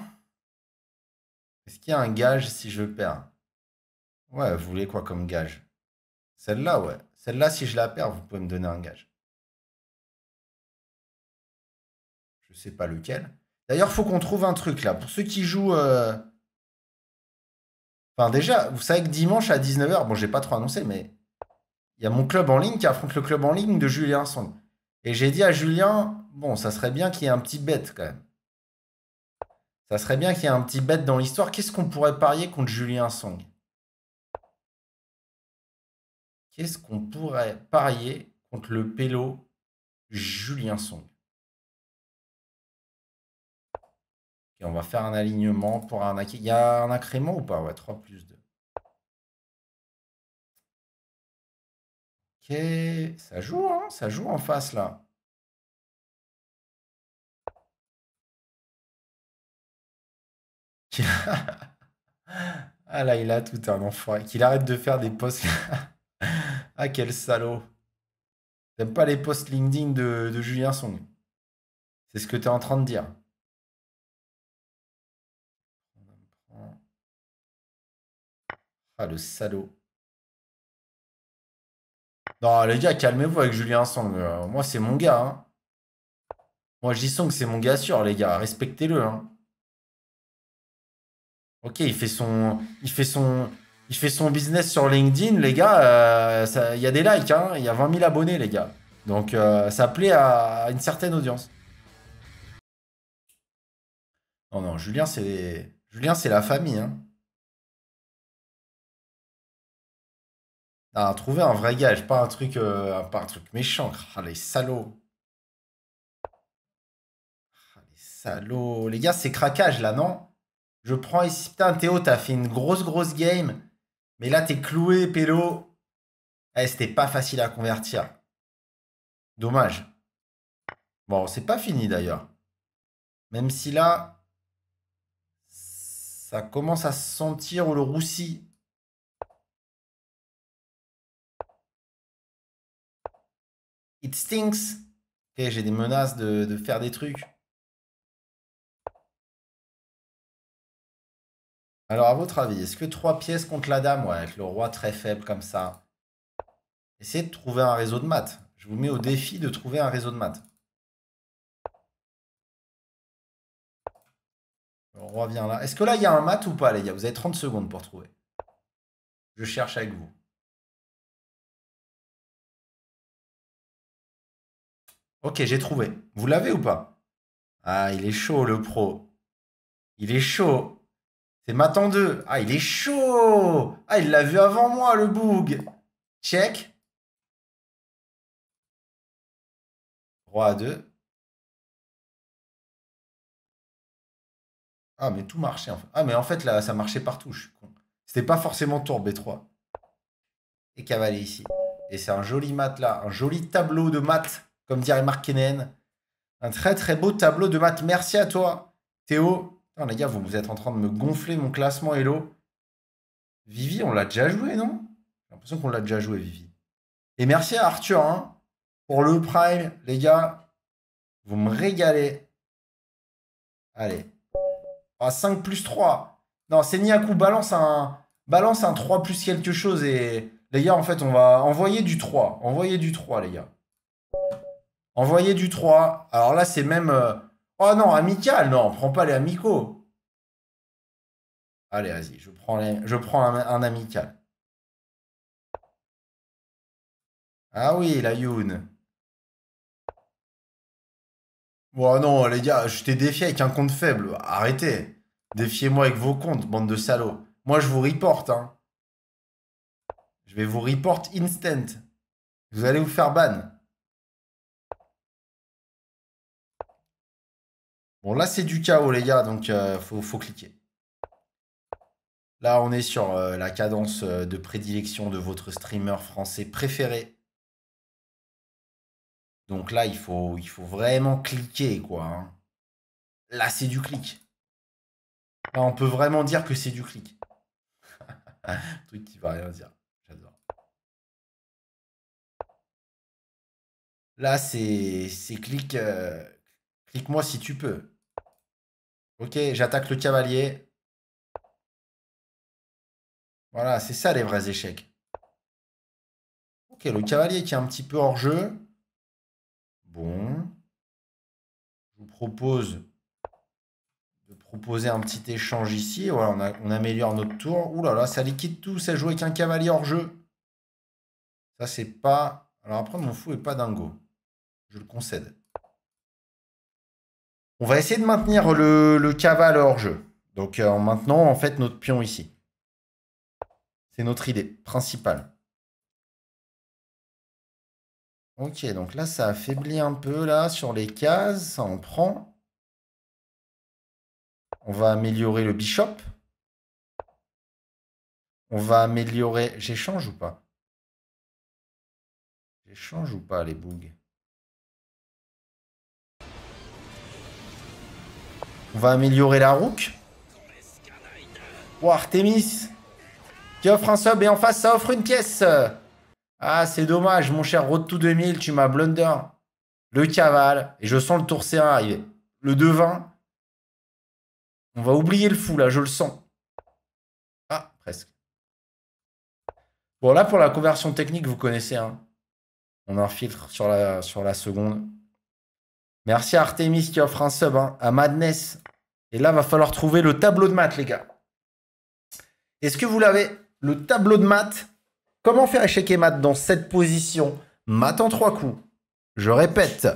Est-ce qu'il y a un gage si je perds Ouais, vous voulez quoi comme gage Celle-là, ouais. Celle-là, si je la perds, vous pouvez me donner un gage. Je sais pas lequel. D'ailleurs, faut qu'on trouve un truc là. Pour ceux qui jouent euh, Enfin, déjà, vous savez que dimanche à 19h, bon, j'ai pas trop annoncé, mais il y a mon club en ligne qui affronte le club en ligne de Julien Song. Et j'ai dit à Julien, bon, ça serait bien qu'il y ait un petit bête quand même. Ça serait bien qu'il y ait un petit bête dans l'histoire. Qu'est-ce qu'on pourrait parier contre Julien Song Qu'est-ce qu'on pourrait parier contre le pélo Julien Song Et on va faire un alignement pour un... Il y a un incrément ou pas Ouais, 3 plus 2. Ok, ça joue, hein ça joue en face là. ah là, il a tout un enfant Qu'il arrête de faire des posts. ah, quel salaud. T'aimes pas les posts LinkedIn de, de Julien Song. C'est ce que tu es en train de dire. Ah, le salaud. Non, les gars, calmez-vous avec Julien Song. Euh. moi, c'est mon gars. Hein. Moi, j'y sens c'est mon gars sûr, les gars. Respectez-le. Hein. Ok, il fait son, il fait son, il fait son business sur LinkedIn, les gars. Euh, il y a des likes, hein. il y a 20 000 abonnés, les gars. Donc, euh, ça plaît à, une certaine audience. Non, non, Julien, c'est, Julien, c'est la famille. Hein. a trouvé un vrai gage, pas un truc, euh, pas un truc méchant. Ah, les salauds. Ah, les salauds. Les gars, c'est craquage là, non Je prends ici. Putain, Théo, t'as fait une grosse, grosse game. Mais là, t'es cloué, Pélo. Eh, c'était pas facile à convertir. Dommage. Bon, c'est pas fini d'ailleurs. Même si là, ça commence à se sentir le roussi. It stinks. Okay, j'ai des menaces de, faire des trucs. Alors, à votre avis, est-ce que trois pièces contre la dame, ouais, avec le roi très faible comme ça, essayez de trouver un réseau de maths. Je vous mets au défi de trouver un réseau de maths. Le roi vient là. Est-ce que là, il y a un mat ou pas, les gars Vous avez 30 secondes pour trouver. Je cherche avec vous. Ok, j'ai trouvé. Vous l'avez ou pas Ah, il est chaud le pro. Il est chaud. C'est en deux. Ah, il est chaud. Ah, il l'a vu avant moi, le boug. Check. Roi à 2. Ah, mais tout marchait. Ah, mais en fait, là, ça marchait partout. Je suis con. C'était pas forcément tour B3. Et cavaler ici. Et c'est un joli mat là. Un joli tableau de mat comme dirait Marc Kennen. Un très très beau tableau de maths. Merci à toi, Théo. Non, les gars, vous, vous êtes en train de me gonfler mon classement, hello. Vivi, on l'a déjà joué, non J'ai l'impression qu'on l'a déjà joué, Vivi. Et merci à Arthur hein, pour le prime, les gars. Vous me régalez. Allez. 5 ah, plus 3. Non, c'est coup Balance un, balance un 3 plus quelque chose. Et les gars, en fait, on va envoyer du 3. Envoyer du 3, les gars. Envoyer du 3. Alors là, c'est même. Euh, oh non, amical. Non, on prend pas les amicaux. Allez, vas-y, je prends, je prends un, amical. Ah oui, la Youn. oh non, les gars, je t'ai défié avec un compte faible. Arrêtez. Défiez-moi avec vos comptes, bande de salauds. Moi, je vous reporte. Hein. Je vais vous report instant. Vous allez vous faire ban. Bon, là, c'est du chaos, les gars, donc il euh, faut, cliquer. Là, on est sur euh, la cadence euh, de prédilection de votre streamer français préféré. Donc là, il faut, il faut vraiment cliquer, quoi. Hein. Là, c'est du clic. on peut vraiment dire que c'est du clic. truc qui va rien dire. J'adore. Là, c'est clic. Clique-moi si tu peux. Ok, j'attaque le cavalier. Voilà, c'est ça les vrais échecs. Ok, le cavalier qui est un petit peu hors jeu. Bon. Je vous propose de proposer un petit échange ici. Voilà, on, améliore notre tour. Ouh là là, ça liquide tout. Ça joue avec un cavalier hors jeu. Ça, c'est pas... Alors après, mon fou est pas dingo. Je le concède. On va essayer de maintenir le, le hors jeu. Donc euh, en maintenant en fait notre pion ici. C'est notre idée principale. Ok, donc là ça affaiblit un peu là sur les cases, ça en prend. On va améliorer le bishop. On va améliorer... J'échange ou pas J'échange ou pas les bougs On va améliorer la rook. Oh, Artemis qui offre un sub et en face, ça offre une pièce. Ah, c'est dommage, mon cher Road 2000, tu m'as blunder. Le caval et je sens le tour C1 arriver. Le devin. On va oublier le fou, là, je le sens. Ah, presque. Bon, là, pour la conversion technique, vous connaissez. Hein. On infiltre sur la, sur la seconde. Merci à Artemis qui offre un sub hein. à Madness. Et là, va falloir trouver le tableau de maths, les gars. Est-ce que vous l'avez Le tableau de maths. Comment faire échec et maths dans cette position Maths en trois coups. Je répète,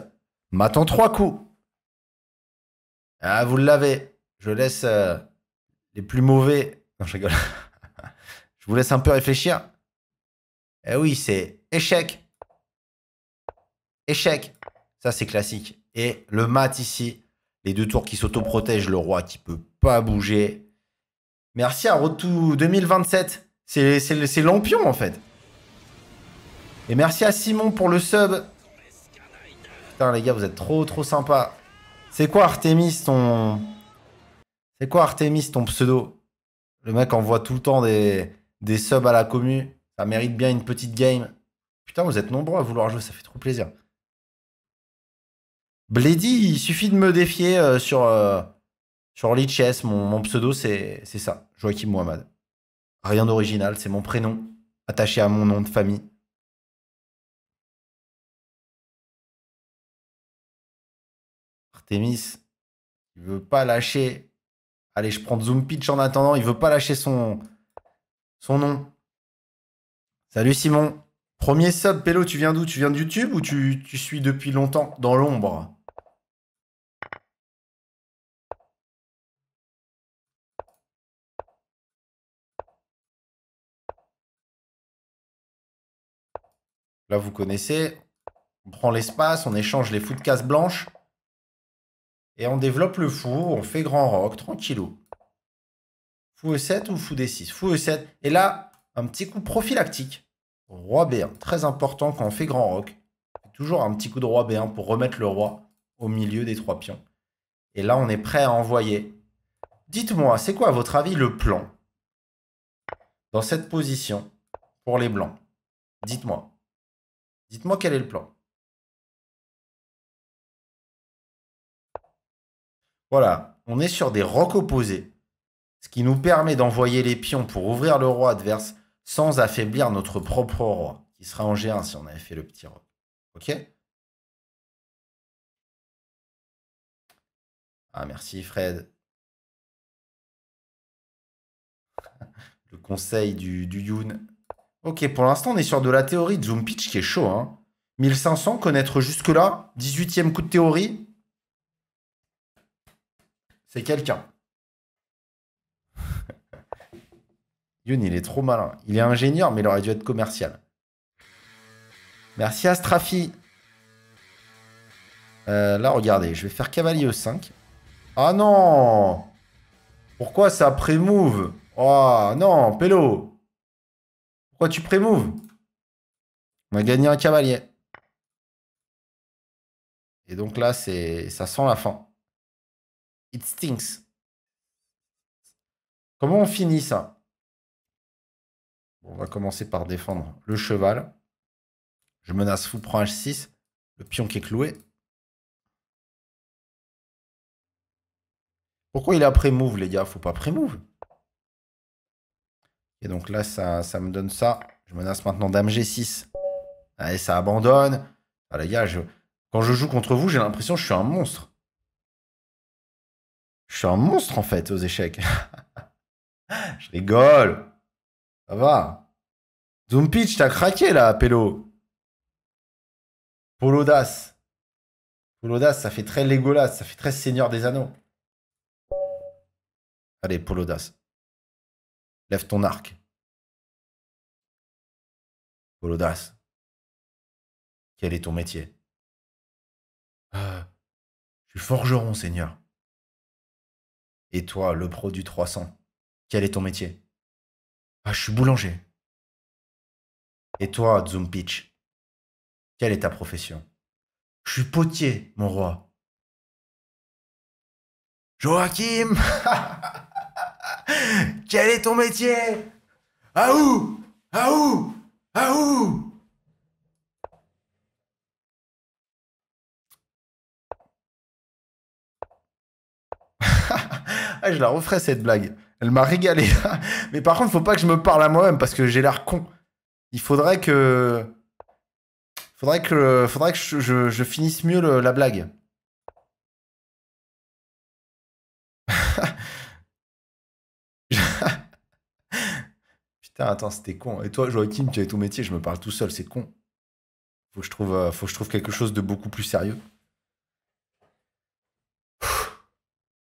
maths en trois coups. Ah, vous l'avez. Je laisse euh, les plus mauvais. Non, je rigole. je vous laisse un peu réfléchir. Eh oui, c'est échec. Échec. Ça, c'est classique. Et le mat ici, les deux tours qui s'autoprotègent, le roi qui peut pas bouger. Merci à Rotou 2027. C'est l'ampion en fait. Et merci à Simon pour le sub. Putain les gars, vous êtes trop trop sympa. C'est quoi Artemis ton... C'est quoi Artemis ton pseudo Le mec envoie tout le temps des, des subs à la commu. Ça mérite bien une petite game. Putain, vous êtes nombreux à vouloir jouer, ça fait trop plaisir. Blady, il suffit de me défier euh, sur, euh, sur Lichess. Mon, pseudo, c'est ça. Joachim Mohamed. Rien d'original, c'est mon prénom attaché à mon nom de famille. Artemis, il veut pas lâcher. Allez, je prends Zoom Pitch en attendant. Il veut pas lâcher son, son nom. Salut Simon. Premier sub, Pélo, tu viens d'où Tu viens de YouTube ou tu suis depuis longtemps dans l'ombre Là, vous connaissez. On prend l'espace, on échange les fous de casse blanche. Et on développe le fou, on fait grand roc, tranquillou. Fou E7 ou fou D6 Fou E7. Et là, un petit coup prophylactique. Roi B1, très important quand on fait grand rock. Toujours un petit coup de roi B1 pour remettre le roi au milieu des trois pions. Et là, on est prêt à envoyer. Dites-moi, c'est quoi à votre avis le plan dans cette position pour les blancs Dites-moi. Dites-moi quel est le plan. Voilà, on est sur des rocs opposés, ce qui nous permet d'envoyer les pions pour ouvrir le roi adverse sans affaiblir notre propre roi, qui sera en G1 si on avait fait le petit roc. Ok Ah, merci Fred. le conseil du, du Youn. Ok, pour l'instant, on est sur de la théorie de zoom pitch qui est chaud. Hein. 1500, connaître jusque-là, 18e coup de théorie. C'est quelqu'un. Yun, il est trop malin. Il est ingénieur, mais il aurait dû être commercial. Merci Astrafi. Euh, là, regardez, je vais faire cavalier E5. Ah non Pourquoi ça pré-move Oh ah non, Pélo pourquoi tu pré-move On a gagné un cavalier. Et donc là, c'est ça sent la fin. It stinks. Comment on finit ça On va commencer par défendre le cheval. Je menace fou, prend H6. Le pion qui est cloué. Pourquoi il a pré-move, les gars Faut pas pré-move. Et donc là, ça, ça me donne ça. Je menace maintenant Dame G6. Allez, ça abandonne. Ah les gars, quand je joue contre vous, j'ai l'impression que je suis un monstre. Je suis un monstre en fait aux échecs. je rigole. Ça va. Zoom pitch, t'as craqué là, Pélo. Paul l'audace. Paul l'audace, ça fait très Legolas, ça fait très Seigneur des Anneaux. Allez, Polo Audace. Lève ton arc. Colodas. quel est ton métier ah, Je suis forgeron, Seigneur. Et toi, le pro du 300, quel est ton métier Ah, je suis boulanger. Et toi, Zumpitch, quelle est ta profession Je suis potier, mon roi. Joachim Quel est ton métier Ah où Ah où Ah où ah, je la referai cette blague. Elle m'a régalé. Mais par contre, faut pas que je me parle à moi-même parce que j'ai l'air con. Il faudrait que. Faudrait que, faudrait que je, finisse mieux la blague. Putain, attends, c'était con. Et toi, Joaquim, tu as ton métier, je me parle tout seul, c'est con. Faut que je trouve, euh, faut je trouve quelque chose de beaucoup plus sérieux.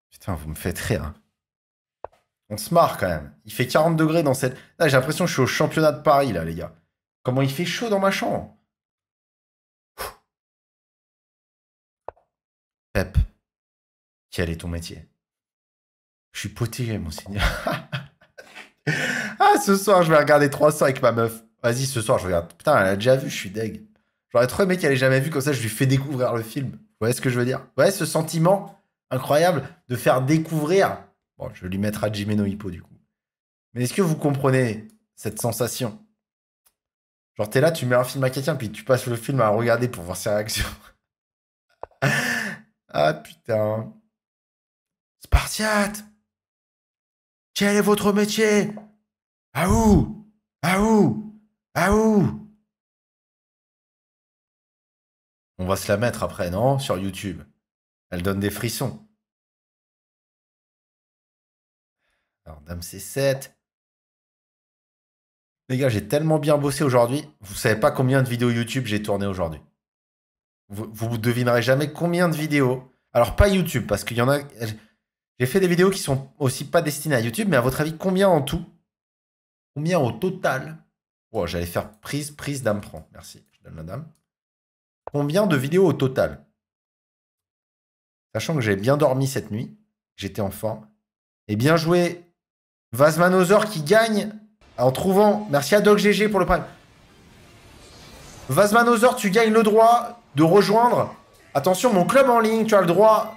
Putain, vous me faites rire. Hein. On se marre quand même. Il fait 40 degrés dans cette. Là, j'ai l'impression que je suis au championnat de Paris, là, les gars. Comment il fait chaud dans ma chambre Pep, quel est ton métier Je suis potier, monseigneur. Ah, ce soir, je vais regarder 300 avec ma meuf. Vas-y, ce soir, je regarde. Putain, elle a déjà vu, je suis deg. J'aurais trop aimé qu'elle ait jamais vu, comme ça, je lui fais découvrir le film. Vous voyez ce que je veux dire Ouais, ce sentiment incroyable de faire découvrir. Bon, je lui mettrai à Jimeno Hippo, du coup. Mais est-ce que vous comprenez cette sensation Genre, t'es là, tu mets un film à quelqu'un, puis tu passes le film à regarder pour voir sa réactions. ah putain. Spartiate Quel est votre métier où Aou où On va se la mettre après, non Sur YouTube. Elle donne des frissons. Alors, dame C7. Les gars, j'ai tellement bien bossé aujourd'hui. Vous savez pas combien de vidéos YouTube j'ai tourné aujourd'hui. Vous, vous devinerez jamais combien de vidéos. Alors, pas YouTube, parce qu'il y en a. J'ai fait des vidéos qui sont aussi pas destinées à YouTube, mais à votre avis, combien en tout Combien au total Oh, j'allais faire prise, prise, dame prend. Merci, je donne la dame. Combien de vidéos au total Sachant que j'ai bien dormi cette nuit, j'étais en forme. Et eh bien joué, Vasmanosaur qui gagne en trouvant. Merci à DocGG pour le prime. Vasmanosaur, tu gagnes le droit de rejoindre. Attention, mon club en ligne, tu as le droit.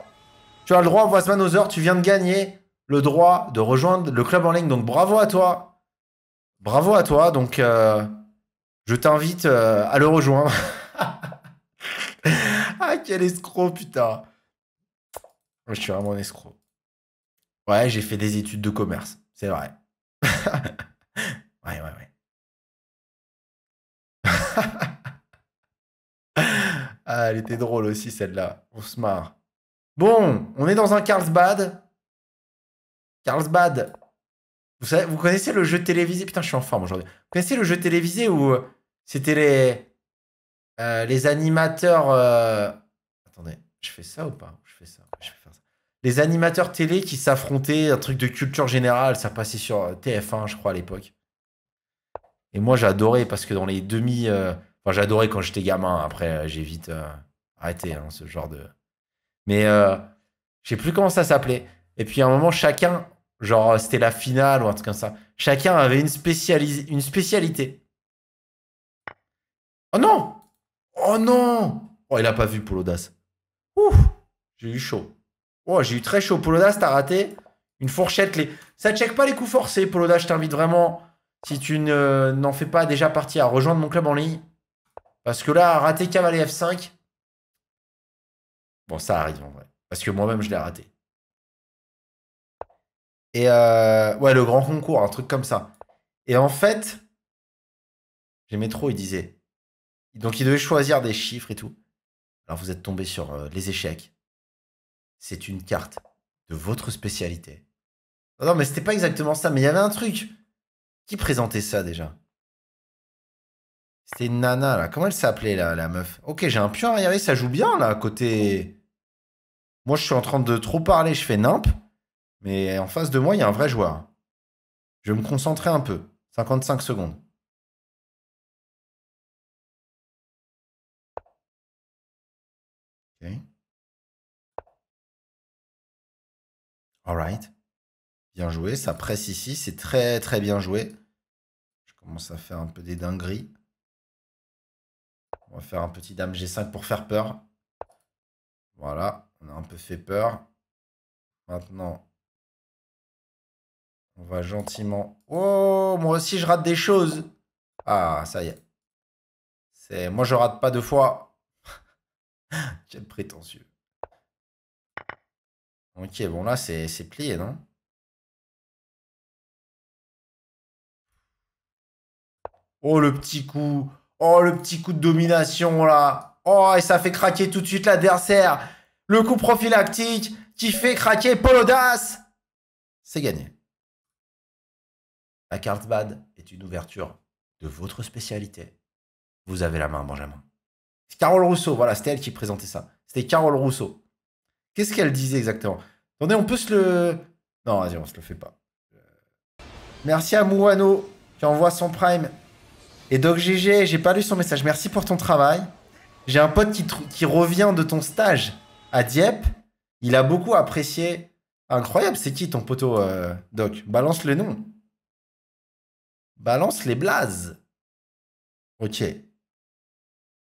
Tu as le droit, Vasmanosaur, tu viens de gagner le droit de rejoindre le club en ligne. Donc bravo à toi. Bravo à toi. Donc, euh, je t'invite euh, à le rejoindre. ah, quel escroc, putain. Je suis vraiment un escroc. Ouais, j'ai fait des études de commerce. C'est vrai. ouais, ouais, ouais. ah, elle était drôle aussi, celle-là. On se marre. Bon, on est dans un Carlsbad. Carlsbad, vous, connaissez le jeu télévisé Putain, je suis en forme aujourd'hui. Vous connaissez le jeu télévisé où euh, c'était les, euh, les animateurs. Euh, attendez, je fais ça ou pas Je fais ça. Je vais faire ça. Les animateurs télé qui s'affrontaient, un truc de culture générale, ça passait sur TF1, je crois, à l'époque. Et moi, j'adorais parce que dans les demi. Enfin, j'adorais quand j'étais gamin. Après, j'ai vite arrêté hein, ce genre de. Mais je sais plus comment ça s'appelait. Et puis à un moment, chacun Genre, euh, c'était la finale ou un truc comme ça. Chacun avait une, une spécialité. Oh non Oh non Oh, il a pas vu Polodas. Ouh Ouf J'ai eu chaud. Oh, j'ai eu très chaud. Polodas, tu t'as raté une fourchette. Les... Ça check pas les coups forcés, Polo Je t'invite vraiment, si tu n'en fais pas déjà partie, à rejoindre mon club en ligne. Parce que là, rater cavalier F5, bon, ça arrive en vrai. Parce que moi-même, je l'ai raté. Et euh, ouais, le grand concours, un truc comme ça. Et en fait, j'aimais trop, il disait. Donc il devait choisir des chiffres et tout. Alors vous êtes tombé sur euh, les échecs. C'est une carte de votre spécialité. Non, mais c'était pas exactement ça, mais il y avait un truc. Qui présentait ça déjà C'était une nana là. Comment elle s'appelait là, la meuf Ok, j'ai un pion arriéré, ça joue bien là, à côté. Moi je suis en train de trop parler, je fais nimp. Mais en face de moi, il y a un vrai joueur. Je vais me concentrer un peu. 55 secondes. Ok. Alright. Bien joué. Ça presse ici. C'est très, très bien joué. Je commence à faire un peu des dingueries. On va faire un petit dame G5 pour faire peur. Voilà. On a un peu fait peur. Maintenant, on va gentiment... Oh, moi aussi je rate des choses. Ah, ça y est. C'est Moi je rate pas deux fois. Quel prétentieux. Ok, bon là c'est plié, non Oh le petit coup. Oh le petit coup de domination là. Oh et ça fait craquer tout de suite l'adversaire. Le coup prophylactique qui fait craquer Paul Audace. C'est gagné. La Carlsbad est une ouverture de votre spécialité. Vous avez la main, Benjamin. C'est Carole Rousseau, voilà, c'était elle qui présentait ça. C'était Carole Rousseau. Qu'est-ce qu'elle disait exactement Attendez, on peut se le... Non, vas-y, on se le fait pas. Euh, merci à Mouano qui envoie son prime. Et Doc GG, j'ai pas lu son message. Merci pour ton travail. J'ai un pote qui, qui, revient de ton stage à Dieppe. Il a beaucoup apprécié. Incroyable, c'est qui ton poteau, euh, Doc Balance le nom. Balance les blazes. Ok.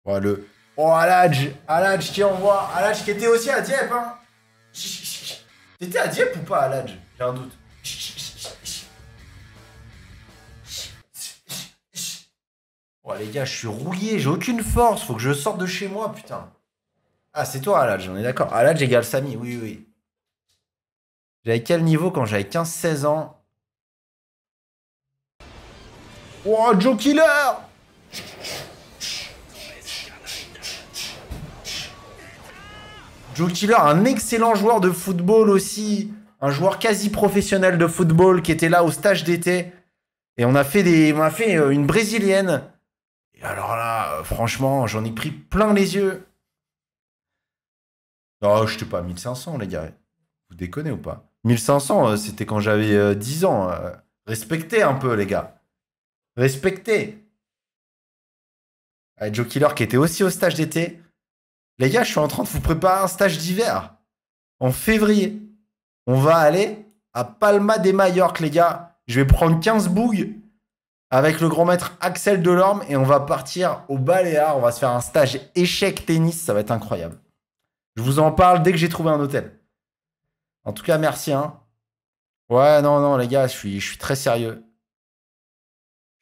Oh le... Oh, Aladj Aladj qui envoie Aladj qui était aussi à Dieppe, hein T'étais à Dieppe ou pas, Aladj J'ai un doute. Oh, les gars, je suis rouillé, j'ai aucune force, faut que je sorte de chez moi, putain. Ah, c'est toi, Aladj, on est d'accord. Aladj égale Samy, oui, oui. J'avais quel niveau quand j'avais 15-16 ans Oh, Joe Killer Joe Killer, un excellent joueur de football aussi. Un joueur quasi professionnel de football qui était là au stage d'été. Et on a fait, des, on a fait euh, une brésilienne. Et alors là, euh, franchement, j'en ai pris plein les yeux. oh, je sais pas, 1500, les gars. Vous déconnez ou pas 1500, euh, c'était quand j'avais 10 ans. Respectez un peu, les gars. Respectez. Joe Killer qui était aussi au stage d'été. Les gars, je suis en train de vous préparer un stage d'hiver. En février, on va aller à Palma de Mallorca, les gars. Je vais prendre 15 bougues avec le grand maître Axel Delorme et on va partir au Baléares. On va se faire un stage échec tennis. Ça va être incroyable. Je vous en parle dès que j'ai trouvé un hôtel. En tout cas, merci. Hein. Ouais, non, non, les gars, je suis, je suis très sérieux.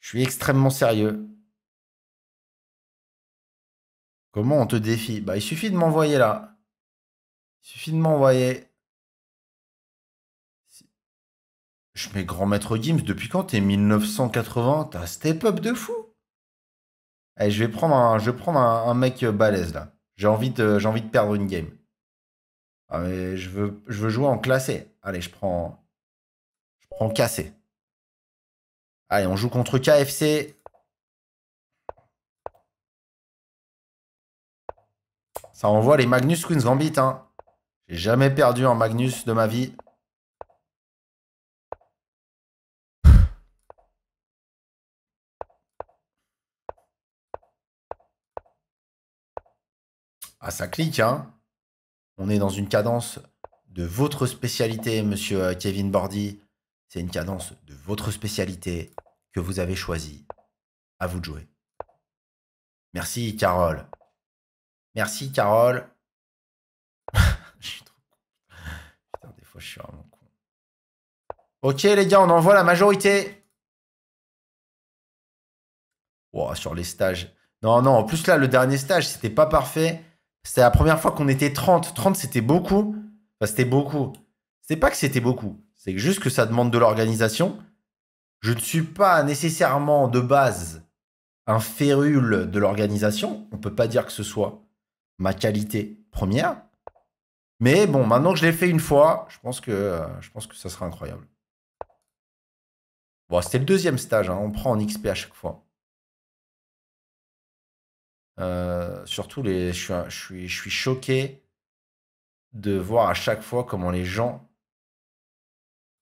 Je suis extrêmement sérieux. Comment on te défie Bah, il suffit de m'envoyer là. Il suffit de m'envoyer. Je mets grand maître Gims, depuis quand t'es 1980 T'as step up de fou Allez, eh, je vais prendre un, je vais un, mec euh, balèze là. J'ai envie, de, j'ai envie de perdre une game. Ah, mais je veux, je veux jouer en classé. Allez, je prends. Je prends cassé. Allez, on joue contre KFC. Ça envoie les Magnus Queens Gambit. Hein. J'ai jamais perdu en Magnus de ma vie. Ah, ça clique, hein. On est dans une cadence de votre spécialité, monsieur euh, Kevin Bordy. C'est une cadence de votre spécialité que vous avez choisie. À vous de jouer. Merci, Carole. Merci, Carole. je suis trop Putain, des fois, je suis vraiment con. Ok, les gars, on envoie la majorité. sur les stages. Non, non, en plus, là, le dernier stage, c'était pas parfait. C'était la première fois qu'on était 30. 30, c'était beaucoup. c'était beaucoup. C'est pas que c'était beaucoup. C'est juste que ça demande de l'organisation. Je ne suis pas nécessairement de base un férule de l'organisation. On ne peut pas dire que ce soit ma qualité première. Mais bon, maintenant que je l'ai fait une fois, je pense que, je pense que ça sera incroyable. Bon, c'était le deuxième stage. Hein. On prend en XP à chaque fois. Euh, surtout, les, je suis choqué de voir à chaque fois comment les gens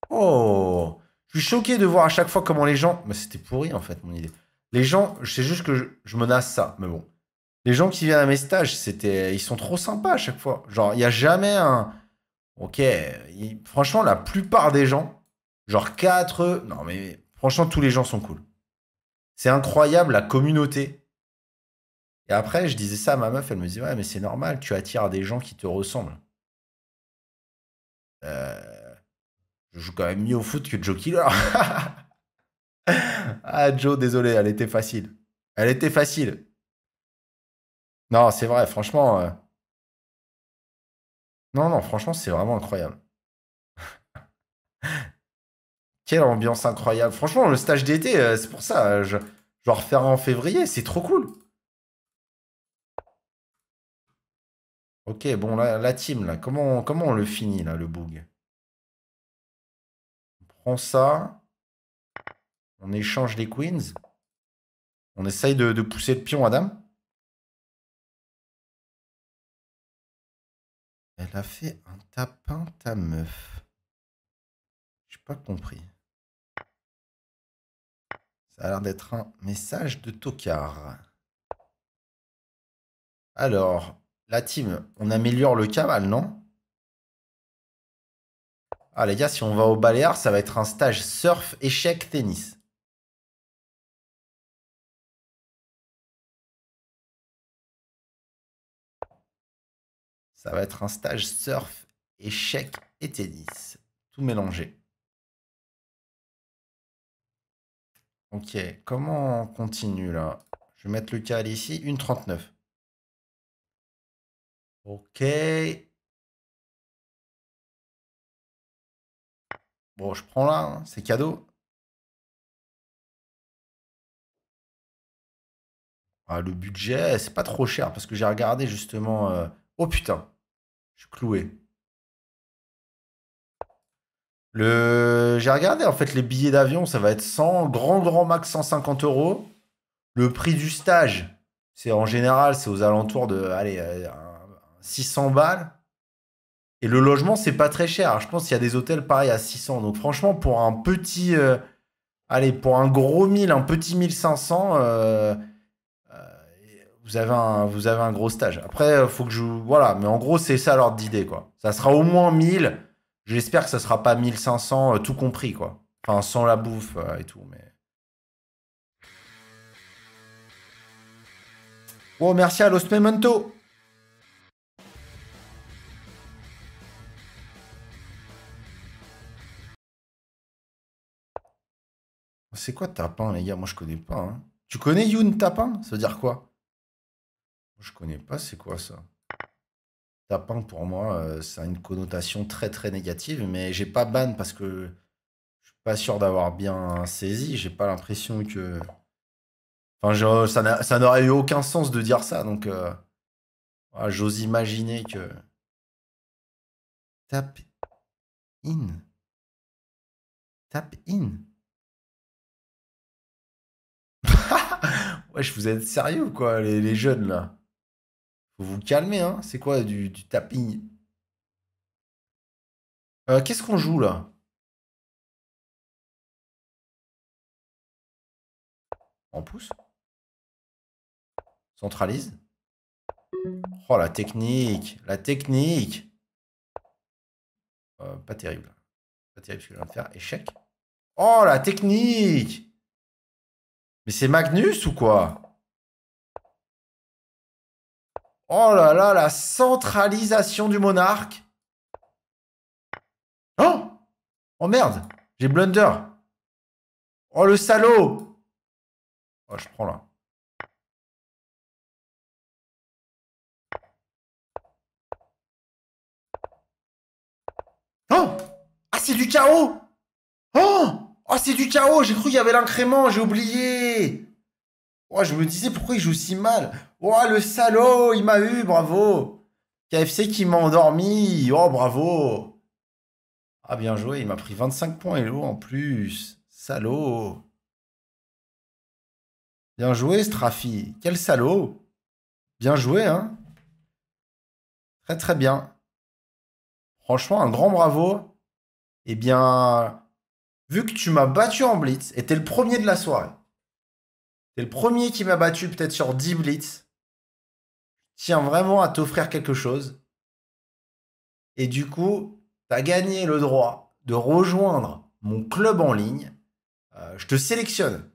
Oh Je suis choqué de voir à chaque fois comment les gens. Mais c'était pourri en fait mon idée. Les gens, c'est juste que je, menace ça, mais bon. Les gens qui viennent à mes stages, c'était, ils sont trop sympas à chaque fois. Genre, il n'y a jamais un. Ok, franchement, la plupart des gens, genre 4, non mais franchement, tous les gens sont cool. C'est incroyable la communauté. Et après, je disais ça à ma meuf, elle me disait Ouais, mais c'est normal, tu attires des gens qui te ressemblent. Euh je joue quand même mieux au foot que Joe Killer. ah, Joe, désolé, elle était facile. Elle était facile. Non, c'est vrai, franchement. Euh. Non, non, franchement, c'est vraiment incroyable. Quelle ambiance incroyable. Franchement, le stage d'été, euh, c'est pour ça. Euh, je, je refaire en février, c'est trop cool. Ok, bon, la, la team, là, comment, comment on le finit, là, le bug ça. On échange les queens. On essaye de, pousser le pion à Elle a fait un tapin, ta meuf. J'ai pas compris. Ça a l'air d'être un message de tocard. Alors, la team, on améliore le caval, non ah les gars, si on va au Baléares, ça va être un stage surf, échec, tennis. Ça va être un stage surf, échec et tennis. Tout mélangé. Ok, comment on continue là Je vais mettre le cal ici, 1,39. Ok, Bon, je prends là, hein, c'est cadeau. Ah, le budget, c'est pas trop cher parce que j'ai regardé justement. Euh, oh putain, je suis cloué. Le... J'ai regardé en fait les billets d'avion, ça va être 100, grand grand max 150 euros. Le prix du stage, c'est en général, c'est aux alentours de 600 euh, balles. Et le logement, c'est pas très cher. je pense qu'il y a des hôtels pareil à 600. Donc franchement, pour un petit, euh, allez, pour un gros 1000, un petit 1500, euh, euh, vous avez un, vous avez un gros stage. Après, il faut que je, voilà. Mais en gros, c'est ça l'ordre d'idée, quoi. Ça sera au moins 1000. J'espère que ça sera pas 1500 tout compris, quoi. Enfin, sans la bouffe et tout, mais. Oh, merci à Los C'est quoi Tapin, les gars Moi, je connais pas. Hein. Tu connais Youn Tapin Ça veut dire quoi Je connais pas, c'est quoi ça Tapin, pour moi, euh, ça a une connotation très très négative, mais j'ai pas ban parce que je suis pas sûr d'avoir bien saisi. J'ai pas l'impression que. Enfin, ça n'aurait eu aucun sens de dire ça, donc euh, j'ose imaginer que. Tap in. Tap in. Wesh, vous êtes sérieux quoi, les, jeunes là Faut vous calmer, hein C'est quoi du, tapping euh, Qu'est-ce qu'on joue là On pousse Centralise Oh la technique La technique euh, Pas terrible. Pas terrible ce que je de faire. Échec. Oh la technique mais c'est Magnus ou quoi Oh là là, la centralisation du monarque. Oh Oh merde, j'ai blunder. Oh le salaud Oh, je prends là. Oh Ah, c'est du chaos Oh Oh, c'est du chaos, j'ai cru qu'il y avait l'incrément, j'ai oublié. Oh, je me disais pourquoi il joue si mal. Oh, le salaud, il m'a eu, bravo. KFC qui m'a endormi. Oh, bravo. Ah, bien joué, il m'a pris 25 points Hello en plus. Salaud. Bien joué, Strafi. Quel salaud. Bien joué, hein. Très, très bien. Franchement, un grand bravo. Eh bien, vu que tu m'as battu en blitz et tu es le premier de la soirée, es le premier qui m'a battu peut-être sur 10 blitz, je tiens vraiment à t'offrir quelque chose. Et du coup, tu as gagné le droit de rejoindre mon club en ligne. Euh, je te sélectionne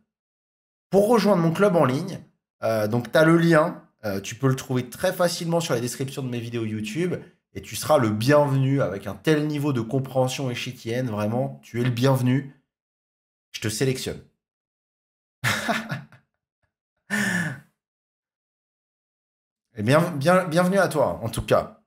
pour rejoindre mon club en ligne. Euh, donc, tu as le lien. Euh, tu peux le trouver très facilement sur la description de mes vidéos YouTube. Et tu seras le bienvenu avec un tel niveau de compréhension échiquienne, vraiment, tu es le bienvenu. Je te sélectionne. Et bien, bienvenue à toi, en tout cas.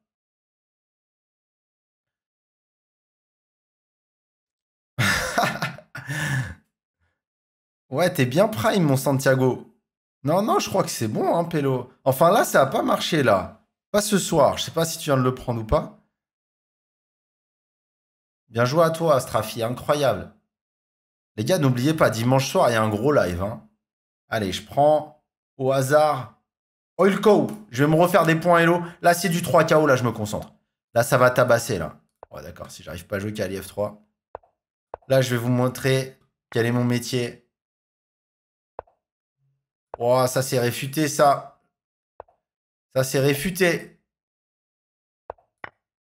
ouais, t'es bien prime, mon Santiago. Non, non, je crois que c'est bon, hein, Pélo. Enfin, là, ça n'a pas marché, là. Pas ce soir, je sais pas si tu viens de le prendre ou pas. Bien joué à toi, Astrafi, incroyable. Les gars, n'oubliez pas, dimanche soir, il y a un gros live. Hein. Allez, je prends au hasard Oilco. Je vais me refaire des points Hello. Là, c'est du 3 KO, là, je me concentre. Là, ça va tabasser, là. d'accord, si j'arrive pas à jouer Kali F3. Là, je vais vous montrer quel est mon métier. Oh, ça, c'est réfuté, ça. Ça, c'est réfuté.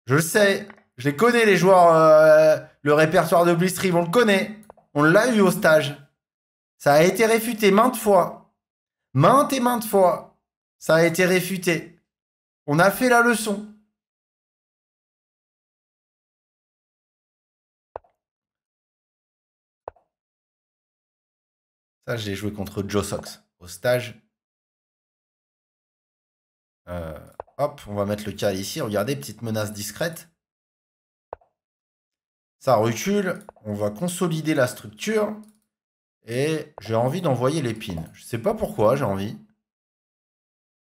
Je le sais. Je les connais, les joueurs. Euh, le répertoire de Blitzstream, on le connaît. On l'a eu au stage. Ça a été réfuté maintes fois. Maintes et maintes fois. Ça a été réfuté. On a fait la leçon. Ça, je l'ai joué contre Joe Sox au stage. Euh, hop, on va mettre le cal ici. Regardez, petite menace discrète. Ça recule. On va consolider la structure. Et j'ai envie d'envoyer l'épine. Je sais pas pourquoi, j'ai envie.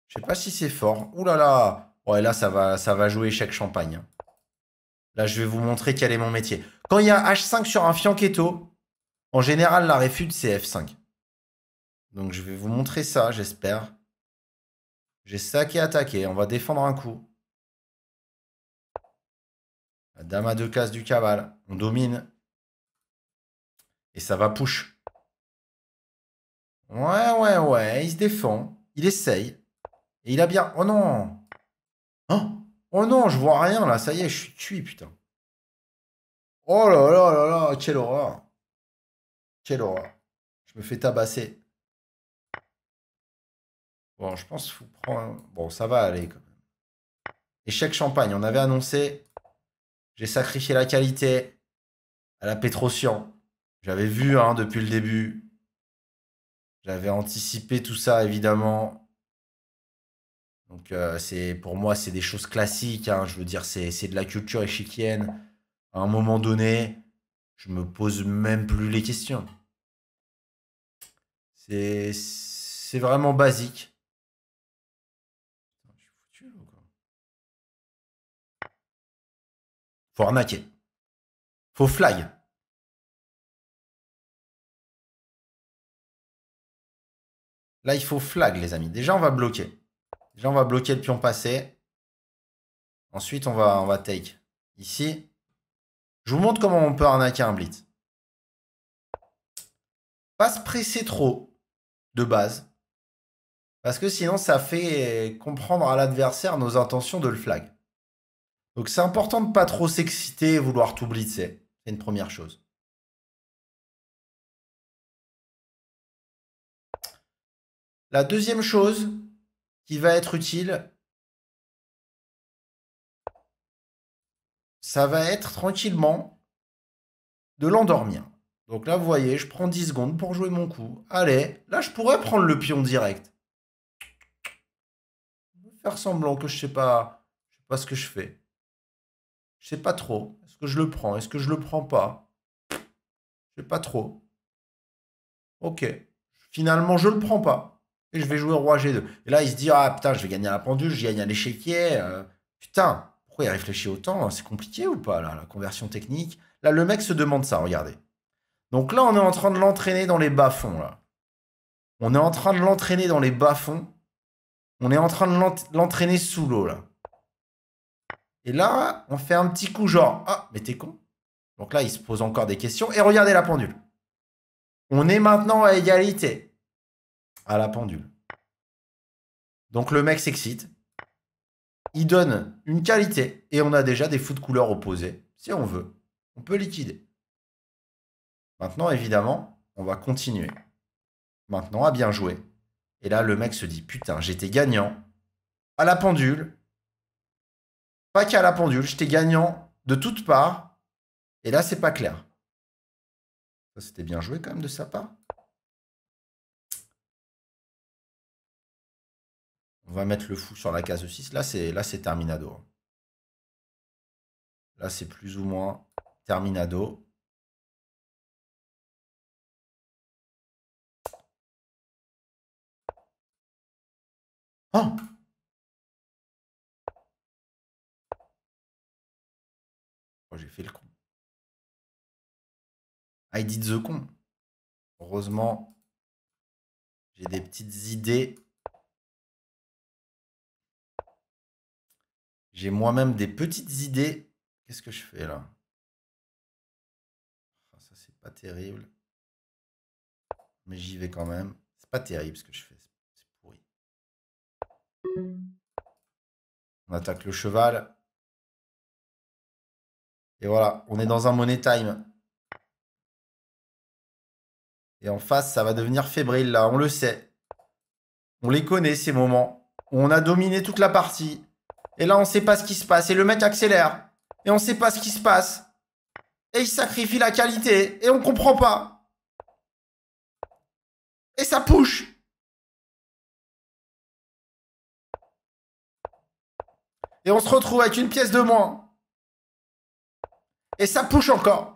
Je sais pas si c'est fort. Ouh là là Ouais, là, ça va, ça va jouer chaque champagne. Là, je vais vous montrer quel est mon métier. Quand il y a H5 sur un fianchetto, en général, la réfute, c'est F5. Donc, je vais vous montrer ça, j'espère. J'ai ça qui attaqué. On va défendre un coup. La dame à deux cases du cabal. On domine. Et ça va push. Ouais, ouais, ouais. Il se défend. Il essaye. Et il a bien... Oh non hein Oh non, je vois rien là. Ça y est, je suis tué putain. Oh là là là là. Quelle horreur. Quelle horreur. Je me fais tabasser. Bon, je pense qu'il faut prendre... Bon, ça va aller quand même. Échec champagne, on avait annoncé. J'ai sacrifié la qualité à la Pétrocian. J'avais vu hein, depuis le début. J'avais anticipé tout ça, évidemment. Donc, euh, c'est pour moi, c'est des choses classiques. Hein. Je veux dire, c'est de la culture échiquienne. À un moment donné, je me pose même plus les questions. C'est vraiment basique. Faut arnaquer. Faut flag Là, il faut flag, les amis. Déjà, on va bloquer. Déjà, on va bloquer le pion passé. Ensuite, on va, on va take. Ici. Je vous montre comment on peut arnaquer un blitz. Pas se presser trop de base. Parce que sinon, ça fait comprendre à l'adversaire nos intentions de le flag. Donc c'est important de ne pas trop s'exciter et vouloir tout blitzer. C'est une première chose. La deuxième chose qui va être utile, ça va être tranquillement de l'endormir. Donc là, vous voyez, je prends 10 secondes pour jouer mon coup. Allez, là, je pourrais prendre le pion direct. faire semblant que je ne sais, pas, je sais pas ce que je fais. Je sais pas trop. Est-ce que je le prends Est-ce que je le prends pas Je sais pas trop. Ok. Finalement, je le prends pas. Et je vais jouer roi G2. Et là, il se dit Ah putain, je vais gagner à la pendule, je gagne à l'échiquier. Euh. putain, pourquoi il réfléchit autant C'est compliqué ou pas, là, la conversion technique Là, le mec se demande ça, regardez. Donc là, on est en train de l'entraîner dans les bas-fonds, là. On est en train de l'entraîner dans les bas-fonds. On est en train de l'entraîner sous l'eau, là. Et là, on fait un petit coup genre Ah, mais t'es con. Donc là, il se pose encore des questions. Et regardez la pendule. On est maintenant à égalité à la pendule. Donc le mec s'excite. Il donne une qualité et on a déjà des fous de couleurs opposés, Si on veut, on peut liquider. Maintenant, évidemment, on va continuer. Maintenant, à bien jouer. Et là, le mec se dit Putain, j'étais gagnant à la pendule pas qu'à la pendule, j'étais gagnant de toutes parts. Et là, c'est pas clair. Ça, c'était bien joué quand même de sa part. On va mettre le fou sur la case 6. Là, c'est là, c'est terminado. Là, c'est plus ou moins terminado. Oh j'ai fait le con. Ah, I did the con. Heureusement, j'ai des petites idées. J'ai moi-même des petites idées. Qu'est-ce que je fais là ah, Ça, c'est pas terrible. Mais j'y vais quand même. C'est pas terrible ce que je fais. C'est pourri. On attaque le cheval. Et voilà, on est dans un money time. Et en face, ça va devenir fébrile là, on le sait. On les connaît ces moments. On a dominé toute la partie. Et là, on ne sait pas ce qui se passe. Et le mec accélère. Et on ne sait pas ce qui se passe. Et il sacrifie la qualité. Et on ne comprend pas. Et ça push. Et on se retrouve avec une pièce de moins. Et ça push encore.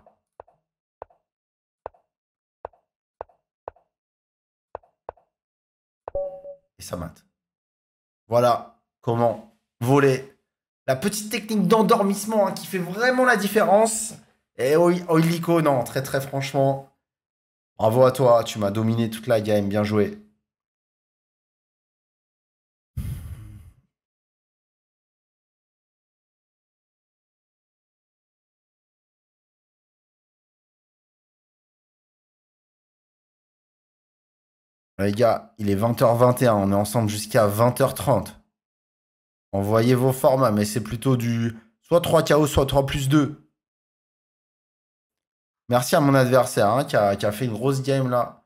Et ça mate. Voilà comment voler. La petite technique d'endormissement hein, qui fait vraiment la différence. Et Oilico, non, très très franchement. Bravo à toi, tu m'as dominé toute la game, bien joué. Les gars, il est 20h21, on est ensemble jusqu'à 20h30. Envoyez vos formats, mais c'est plutôt du soit 3 KO, soit 3 plus 2. Merci à mon adversaire hein, qui, a, fait une grosse game là.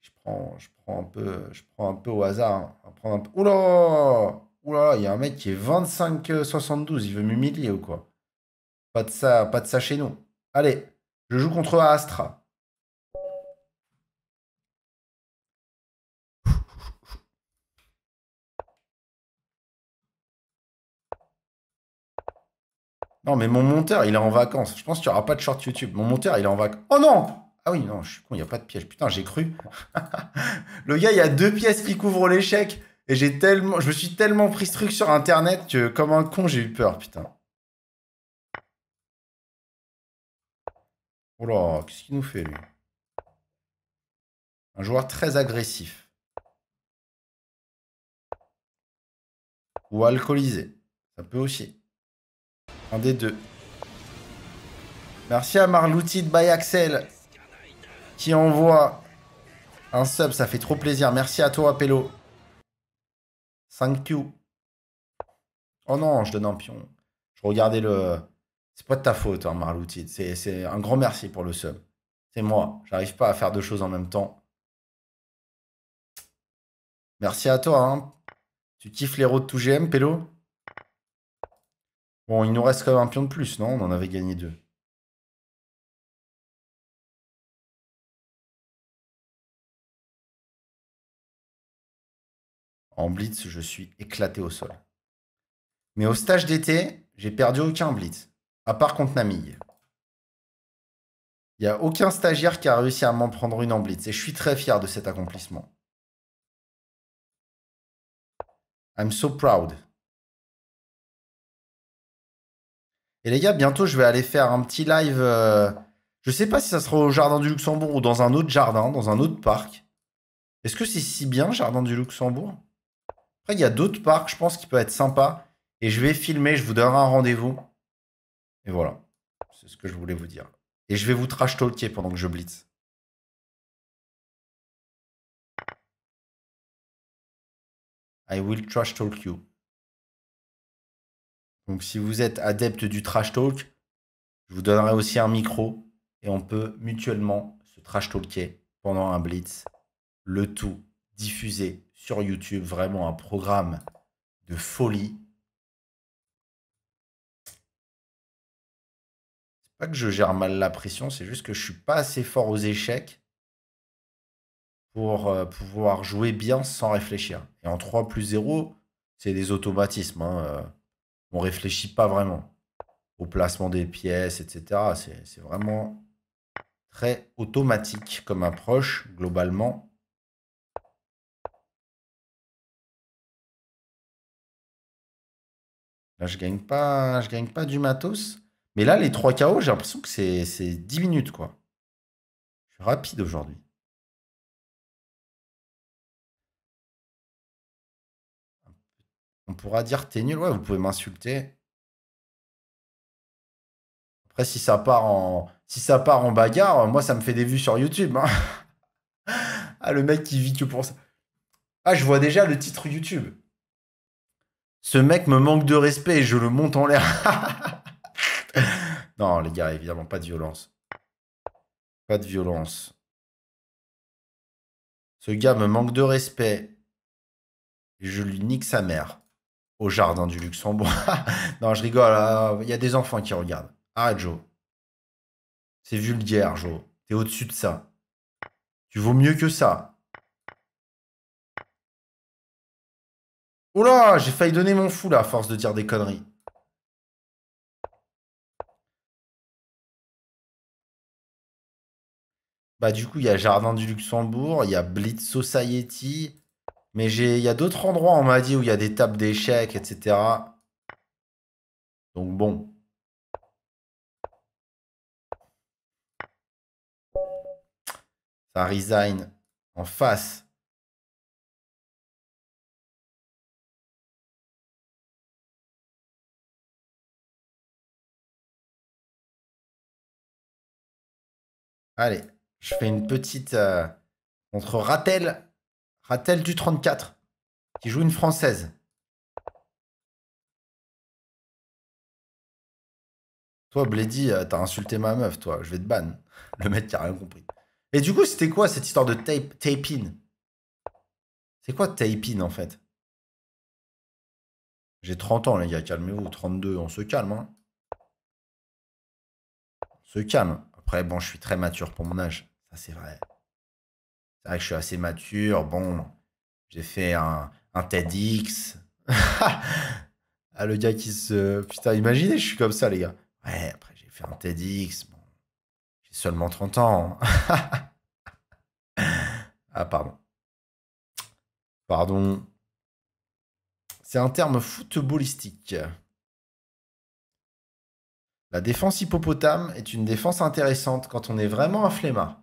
Je prends, je prends, un, peu, je prends un peu au hasard. Hein. Oula Oula, il y a un mec qui est 25-72, il veut m'humilier ou quoi Pas de ça, pas de ça chez nous. Allez, je joue contre Astra. Non, mais mon monteur, il est en vacances. Je pense qu'il n'y aura pas de short YouTube. Mon monteur, il est en vacances. Oh non Ah oui, non, je suis con, il n'y a pas de piège. Putain, j'ai cru. le gars, il y a deux pièces qui couvrent l'échec. Et j'ai tellement, je me suis tellement pris ce truc sur Internet que, comme un con, j'ai eu peur, putain. Oh là, qu'est-ce qu'il nous fait, lui Un joueur très agressif. Ou alcoolisé. Ça peut aussi. Un des deux. Merci à Marlouti de Axel qui envoie un sub, ça fait trop plaisir. Merci à toi, Pélo. Thank you. Oh non, je donne un pion. Je regardais le. C'est pas de ta faute, hein, Marloutid. C'est un grand merci pour le sub. C'est moi. J'arrive pas à faire deux choses en même temps. Merci à toi. Hein. Tu kiffes les routes tout GM, Pélo Bon, il nous reste quand même un pion de plus, non On en avait gagné deux. En blitz, je suis éclaté au sol. Mais au stage d'été, j'ai perdu aucun blitz, à part contre Namille. Il n'y a aucun stagiaire qui a réussi à m'en prendre une en blitz, et je suis très fier de cet accomplissement. I'm so proud. Et les gars, bientôt, je vais aller faire un petit live. Euh, je sais pas si ça sera au Jardin du Luxembourg ou dans un autre jardin, dans un autre parc. Est-ce que c'est si bien, Jardin du Luxembourg Après, il y a d'autres parcs, je pense, qu'il peut être sympa. Et je vais filmer, je vous donnerai un rendez-vous. Et voilà. C'est ce que je voulais vous dire. Et je vais vous trash talker pendant que je blitz. I will trash talk you. Donc si vous êtes adepte du trash talk, je vous donnerai aussi un micro et on peut mutuellement se trash talker pendant un blitz. Le tout diffusé sur YouTube, vraiment un programme de folie. C'est pas que je gère mal la pression, c'est juste que je suis pas assez fort aux échecs pour euh, pouvoir jouer bien sans réfléchir. Et en 3 plus 0, c'est des automatismes. Hein, euh on réfléchit pas vraiment au placement des pièces, etc. C'est vraiment très automatique comme approche globalement. Là, je gagne pas, je gagne pas du matos. Mais là, les 3 KO, j'ai l'impression que c'est 10 minutes, quoi. Je suis rapide aujourd'hui. On pourra dire t'es nul, ouais, vous pouvez m'insulter. Après, si ça part en, si ça part en bagarre, euh, moi, ça me fait des vues sur YouTube. Hein. ah, le mec qui vit que pour ça. Ah, je vois déjà le titre YouTube. Ce mec me manque de respect et je le monte en l'air. non, les gars, évidemment, pas de violence. Pas de violence. Ce gars me manque de respect. et Je lui nique sa mère au jardin du Luxembourg. non, je rigole. Hein. Il y a des enfants qui regardent. Arrête, Joe. C'est vulgaire, Joe. T'es au-dessus de ça. Tu vaux mieux que ça. Oh là, j'ai failli donner mon fou là, à force de dire des conneries. Bah du coup, il y a Jardin du Luxembourg, il y a Blitz Society, mais il y a d'autres endroits, on m'a dit, où il y a des tables d'échecs, etc. Donc bon. Ça resign en face. Allez, je fais une petite euh, contre Ratel. Ratel du 34, qui joue une Française. Toi, Bledy, euh, t'as insulté ma meuf, toi. Je vais te ban. Le mec qui a rien compris. Et du coup, c'était quoi cette histoire de tape, C'est quoi taping en fait J'ai 30 ans, les gars. Calmez-vous. 32, on se calme. Hein. On se calme. Après, bon, je suis très mature pour mon âge. Ça, c'est vrai. C'est vrai que je suis assez mature. Bon, j'ai fait un, TEDx. ah, le gars qui se. Putain, imaginez, je suis comme ça, les gars. Ouais, après, j'ai fait un TEDx. Bon, j'ai seulement 30 ans. ah, pardon. Pardon. C'est un terme footballistique. La défense hippopotame est une défense intéressante quand on est vraiment un flemmard.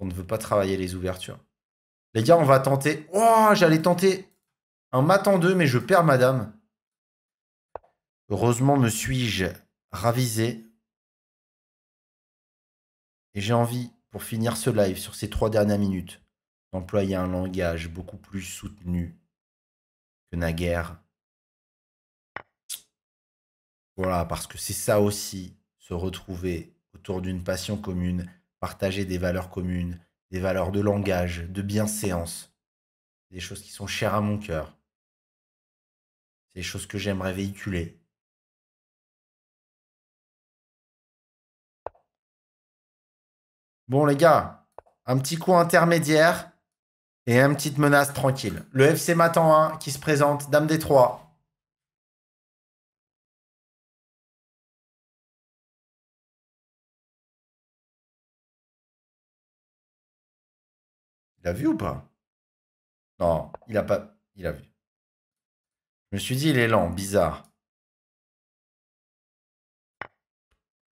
On ne veut pas travailler les ouvertures. Les gars, on va tenter. Oh, j'allais tenter un mat en deux, mais je perds madame. Heureusement, me suis-je ravisé. Et j'ai envie, pour finir ce live sur ces trois dernières minutes, d'employer un langage beaucoup plus soutenu que naguère. Voilà, parce que c'est ça aussi, se retrouver autour d'une passion commune partager des valeurs communes, des valeurs de langage, de bienséance, des choses qui sont chères à mon cœur, des choses que j'aimerais véhiculer. Bon les gars, un petit coup intermédiaire et une petite menace tranquille. Le FC Matan 1 qui se présente, Dame des Trois. Il a vu ou pas Non, il a pas. Il a vu. Je me suis dit, il est lent, bizarre.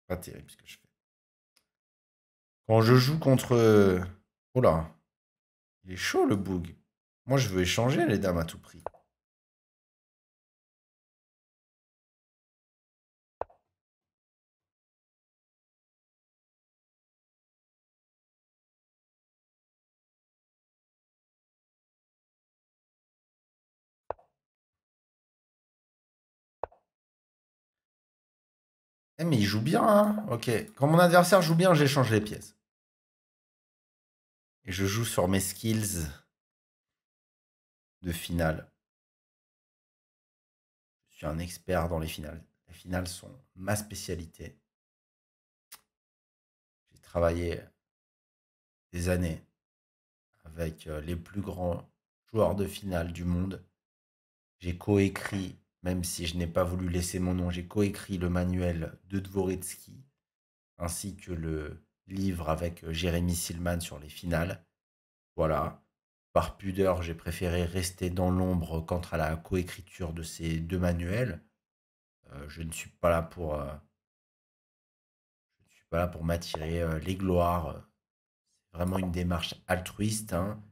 Pas terrible ce que je fais. Quand je joue contre. Oh là. Il est chaud le bug. Moi, je veux échanger les dames à tout prix. Eh, mais il joue bien, hein Ok. Quand mon adversaire joue bien, j'échange les pièces. Et je joue sur mes skills de finale. Je suis un expert dans les finales. Les finales sont ma spécialité. J'ai travaillé des années avec euh, les plus grands joueurs de finale du monde. J'ai coécrit même si je n'ai pas voulu laisser mon nom, j'ai coécrit le manuel de Dvoretsky, ainsi que le livre avec euh, Jérémy Silman sur les finales. Voilà, par pudeur, j'ai préféré rester dans l'ombre quant à la coécriture de ces deux manuels. Euh, je ne suis pas là pour... Euh, je suis pas là pour m'attirer les gloires. C'est vraiment une démarche altruiste. Hein.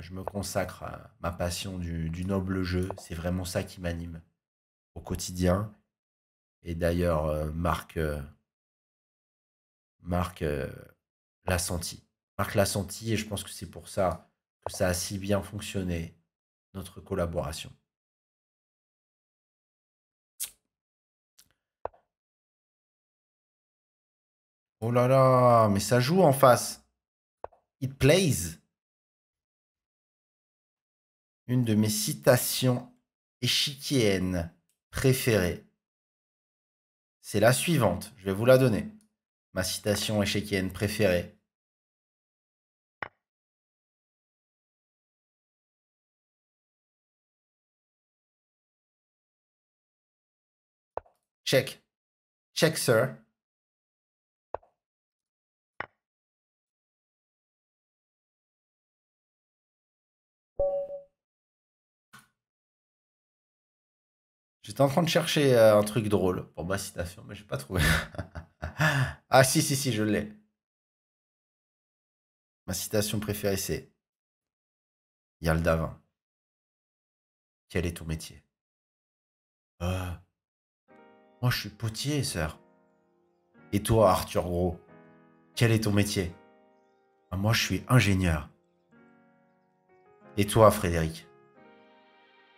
je me consacre à ma passion du noble jeu. C'est vraiment ça qui m'anime au quotidien. Et d'ailleurs, euh, Marc, euh, Marc euh, l'a senti. Marc l'a senti et je pense que c'est pour ça que ça a si bien fonctionné, notre collaboration. Oh là là, mais ça joue en face. It plays. Une de mes citations échiquiennes préférée, c'est la suivante. Je vais vous la donner. Ma citation échéquienne préférée. Check. Check, sir. J'étais en train de chercher euh, un truc drôle pour ma citation, mais j'ai pas trouvé. ah si, si, si, je l'ai. Ma citation préférée, c'est Yaldavin. Quel est ton métier euh, Moi, je suis potier, sœur. Et toi, Arthur Gros, quel est ton métier ah, Moi, je suis ingénieur. Et toi, Frédéric,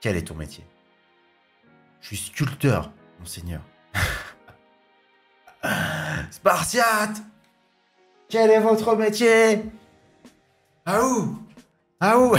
quel est ton métier je suis sculpteur, monseigneur. Spartiate Quel est votre métier Ah où Ah où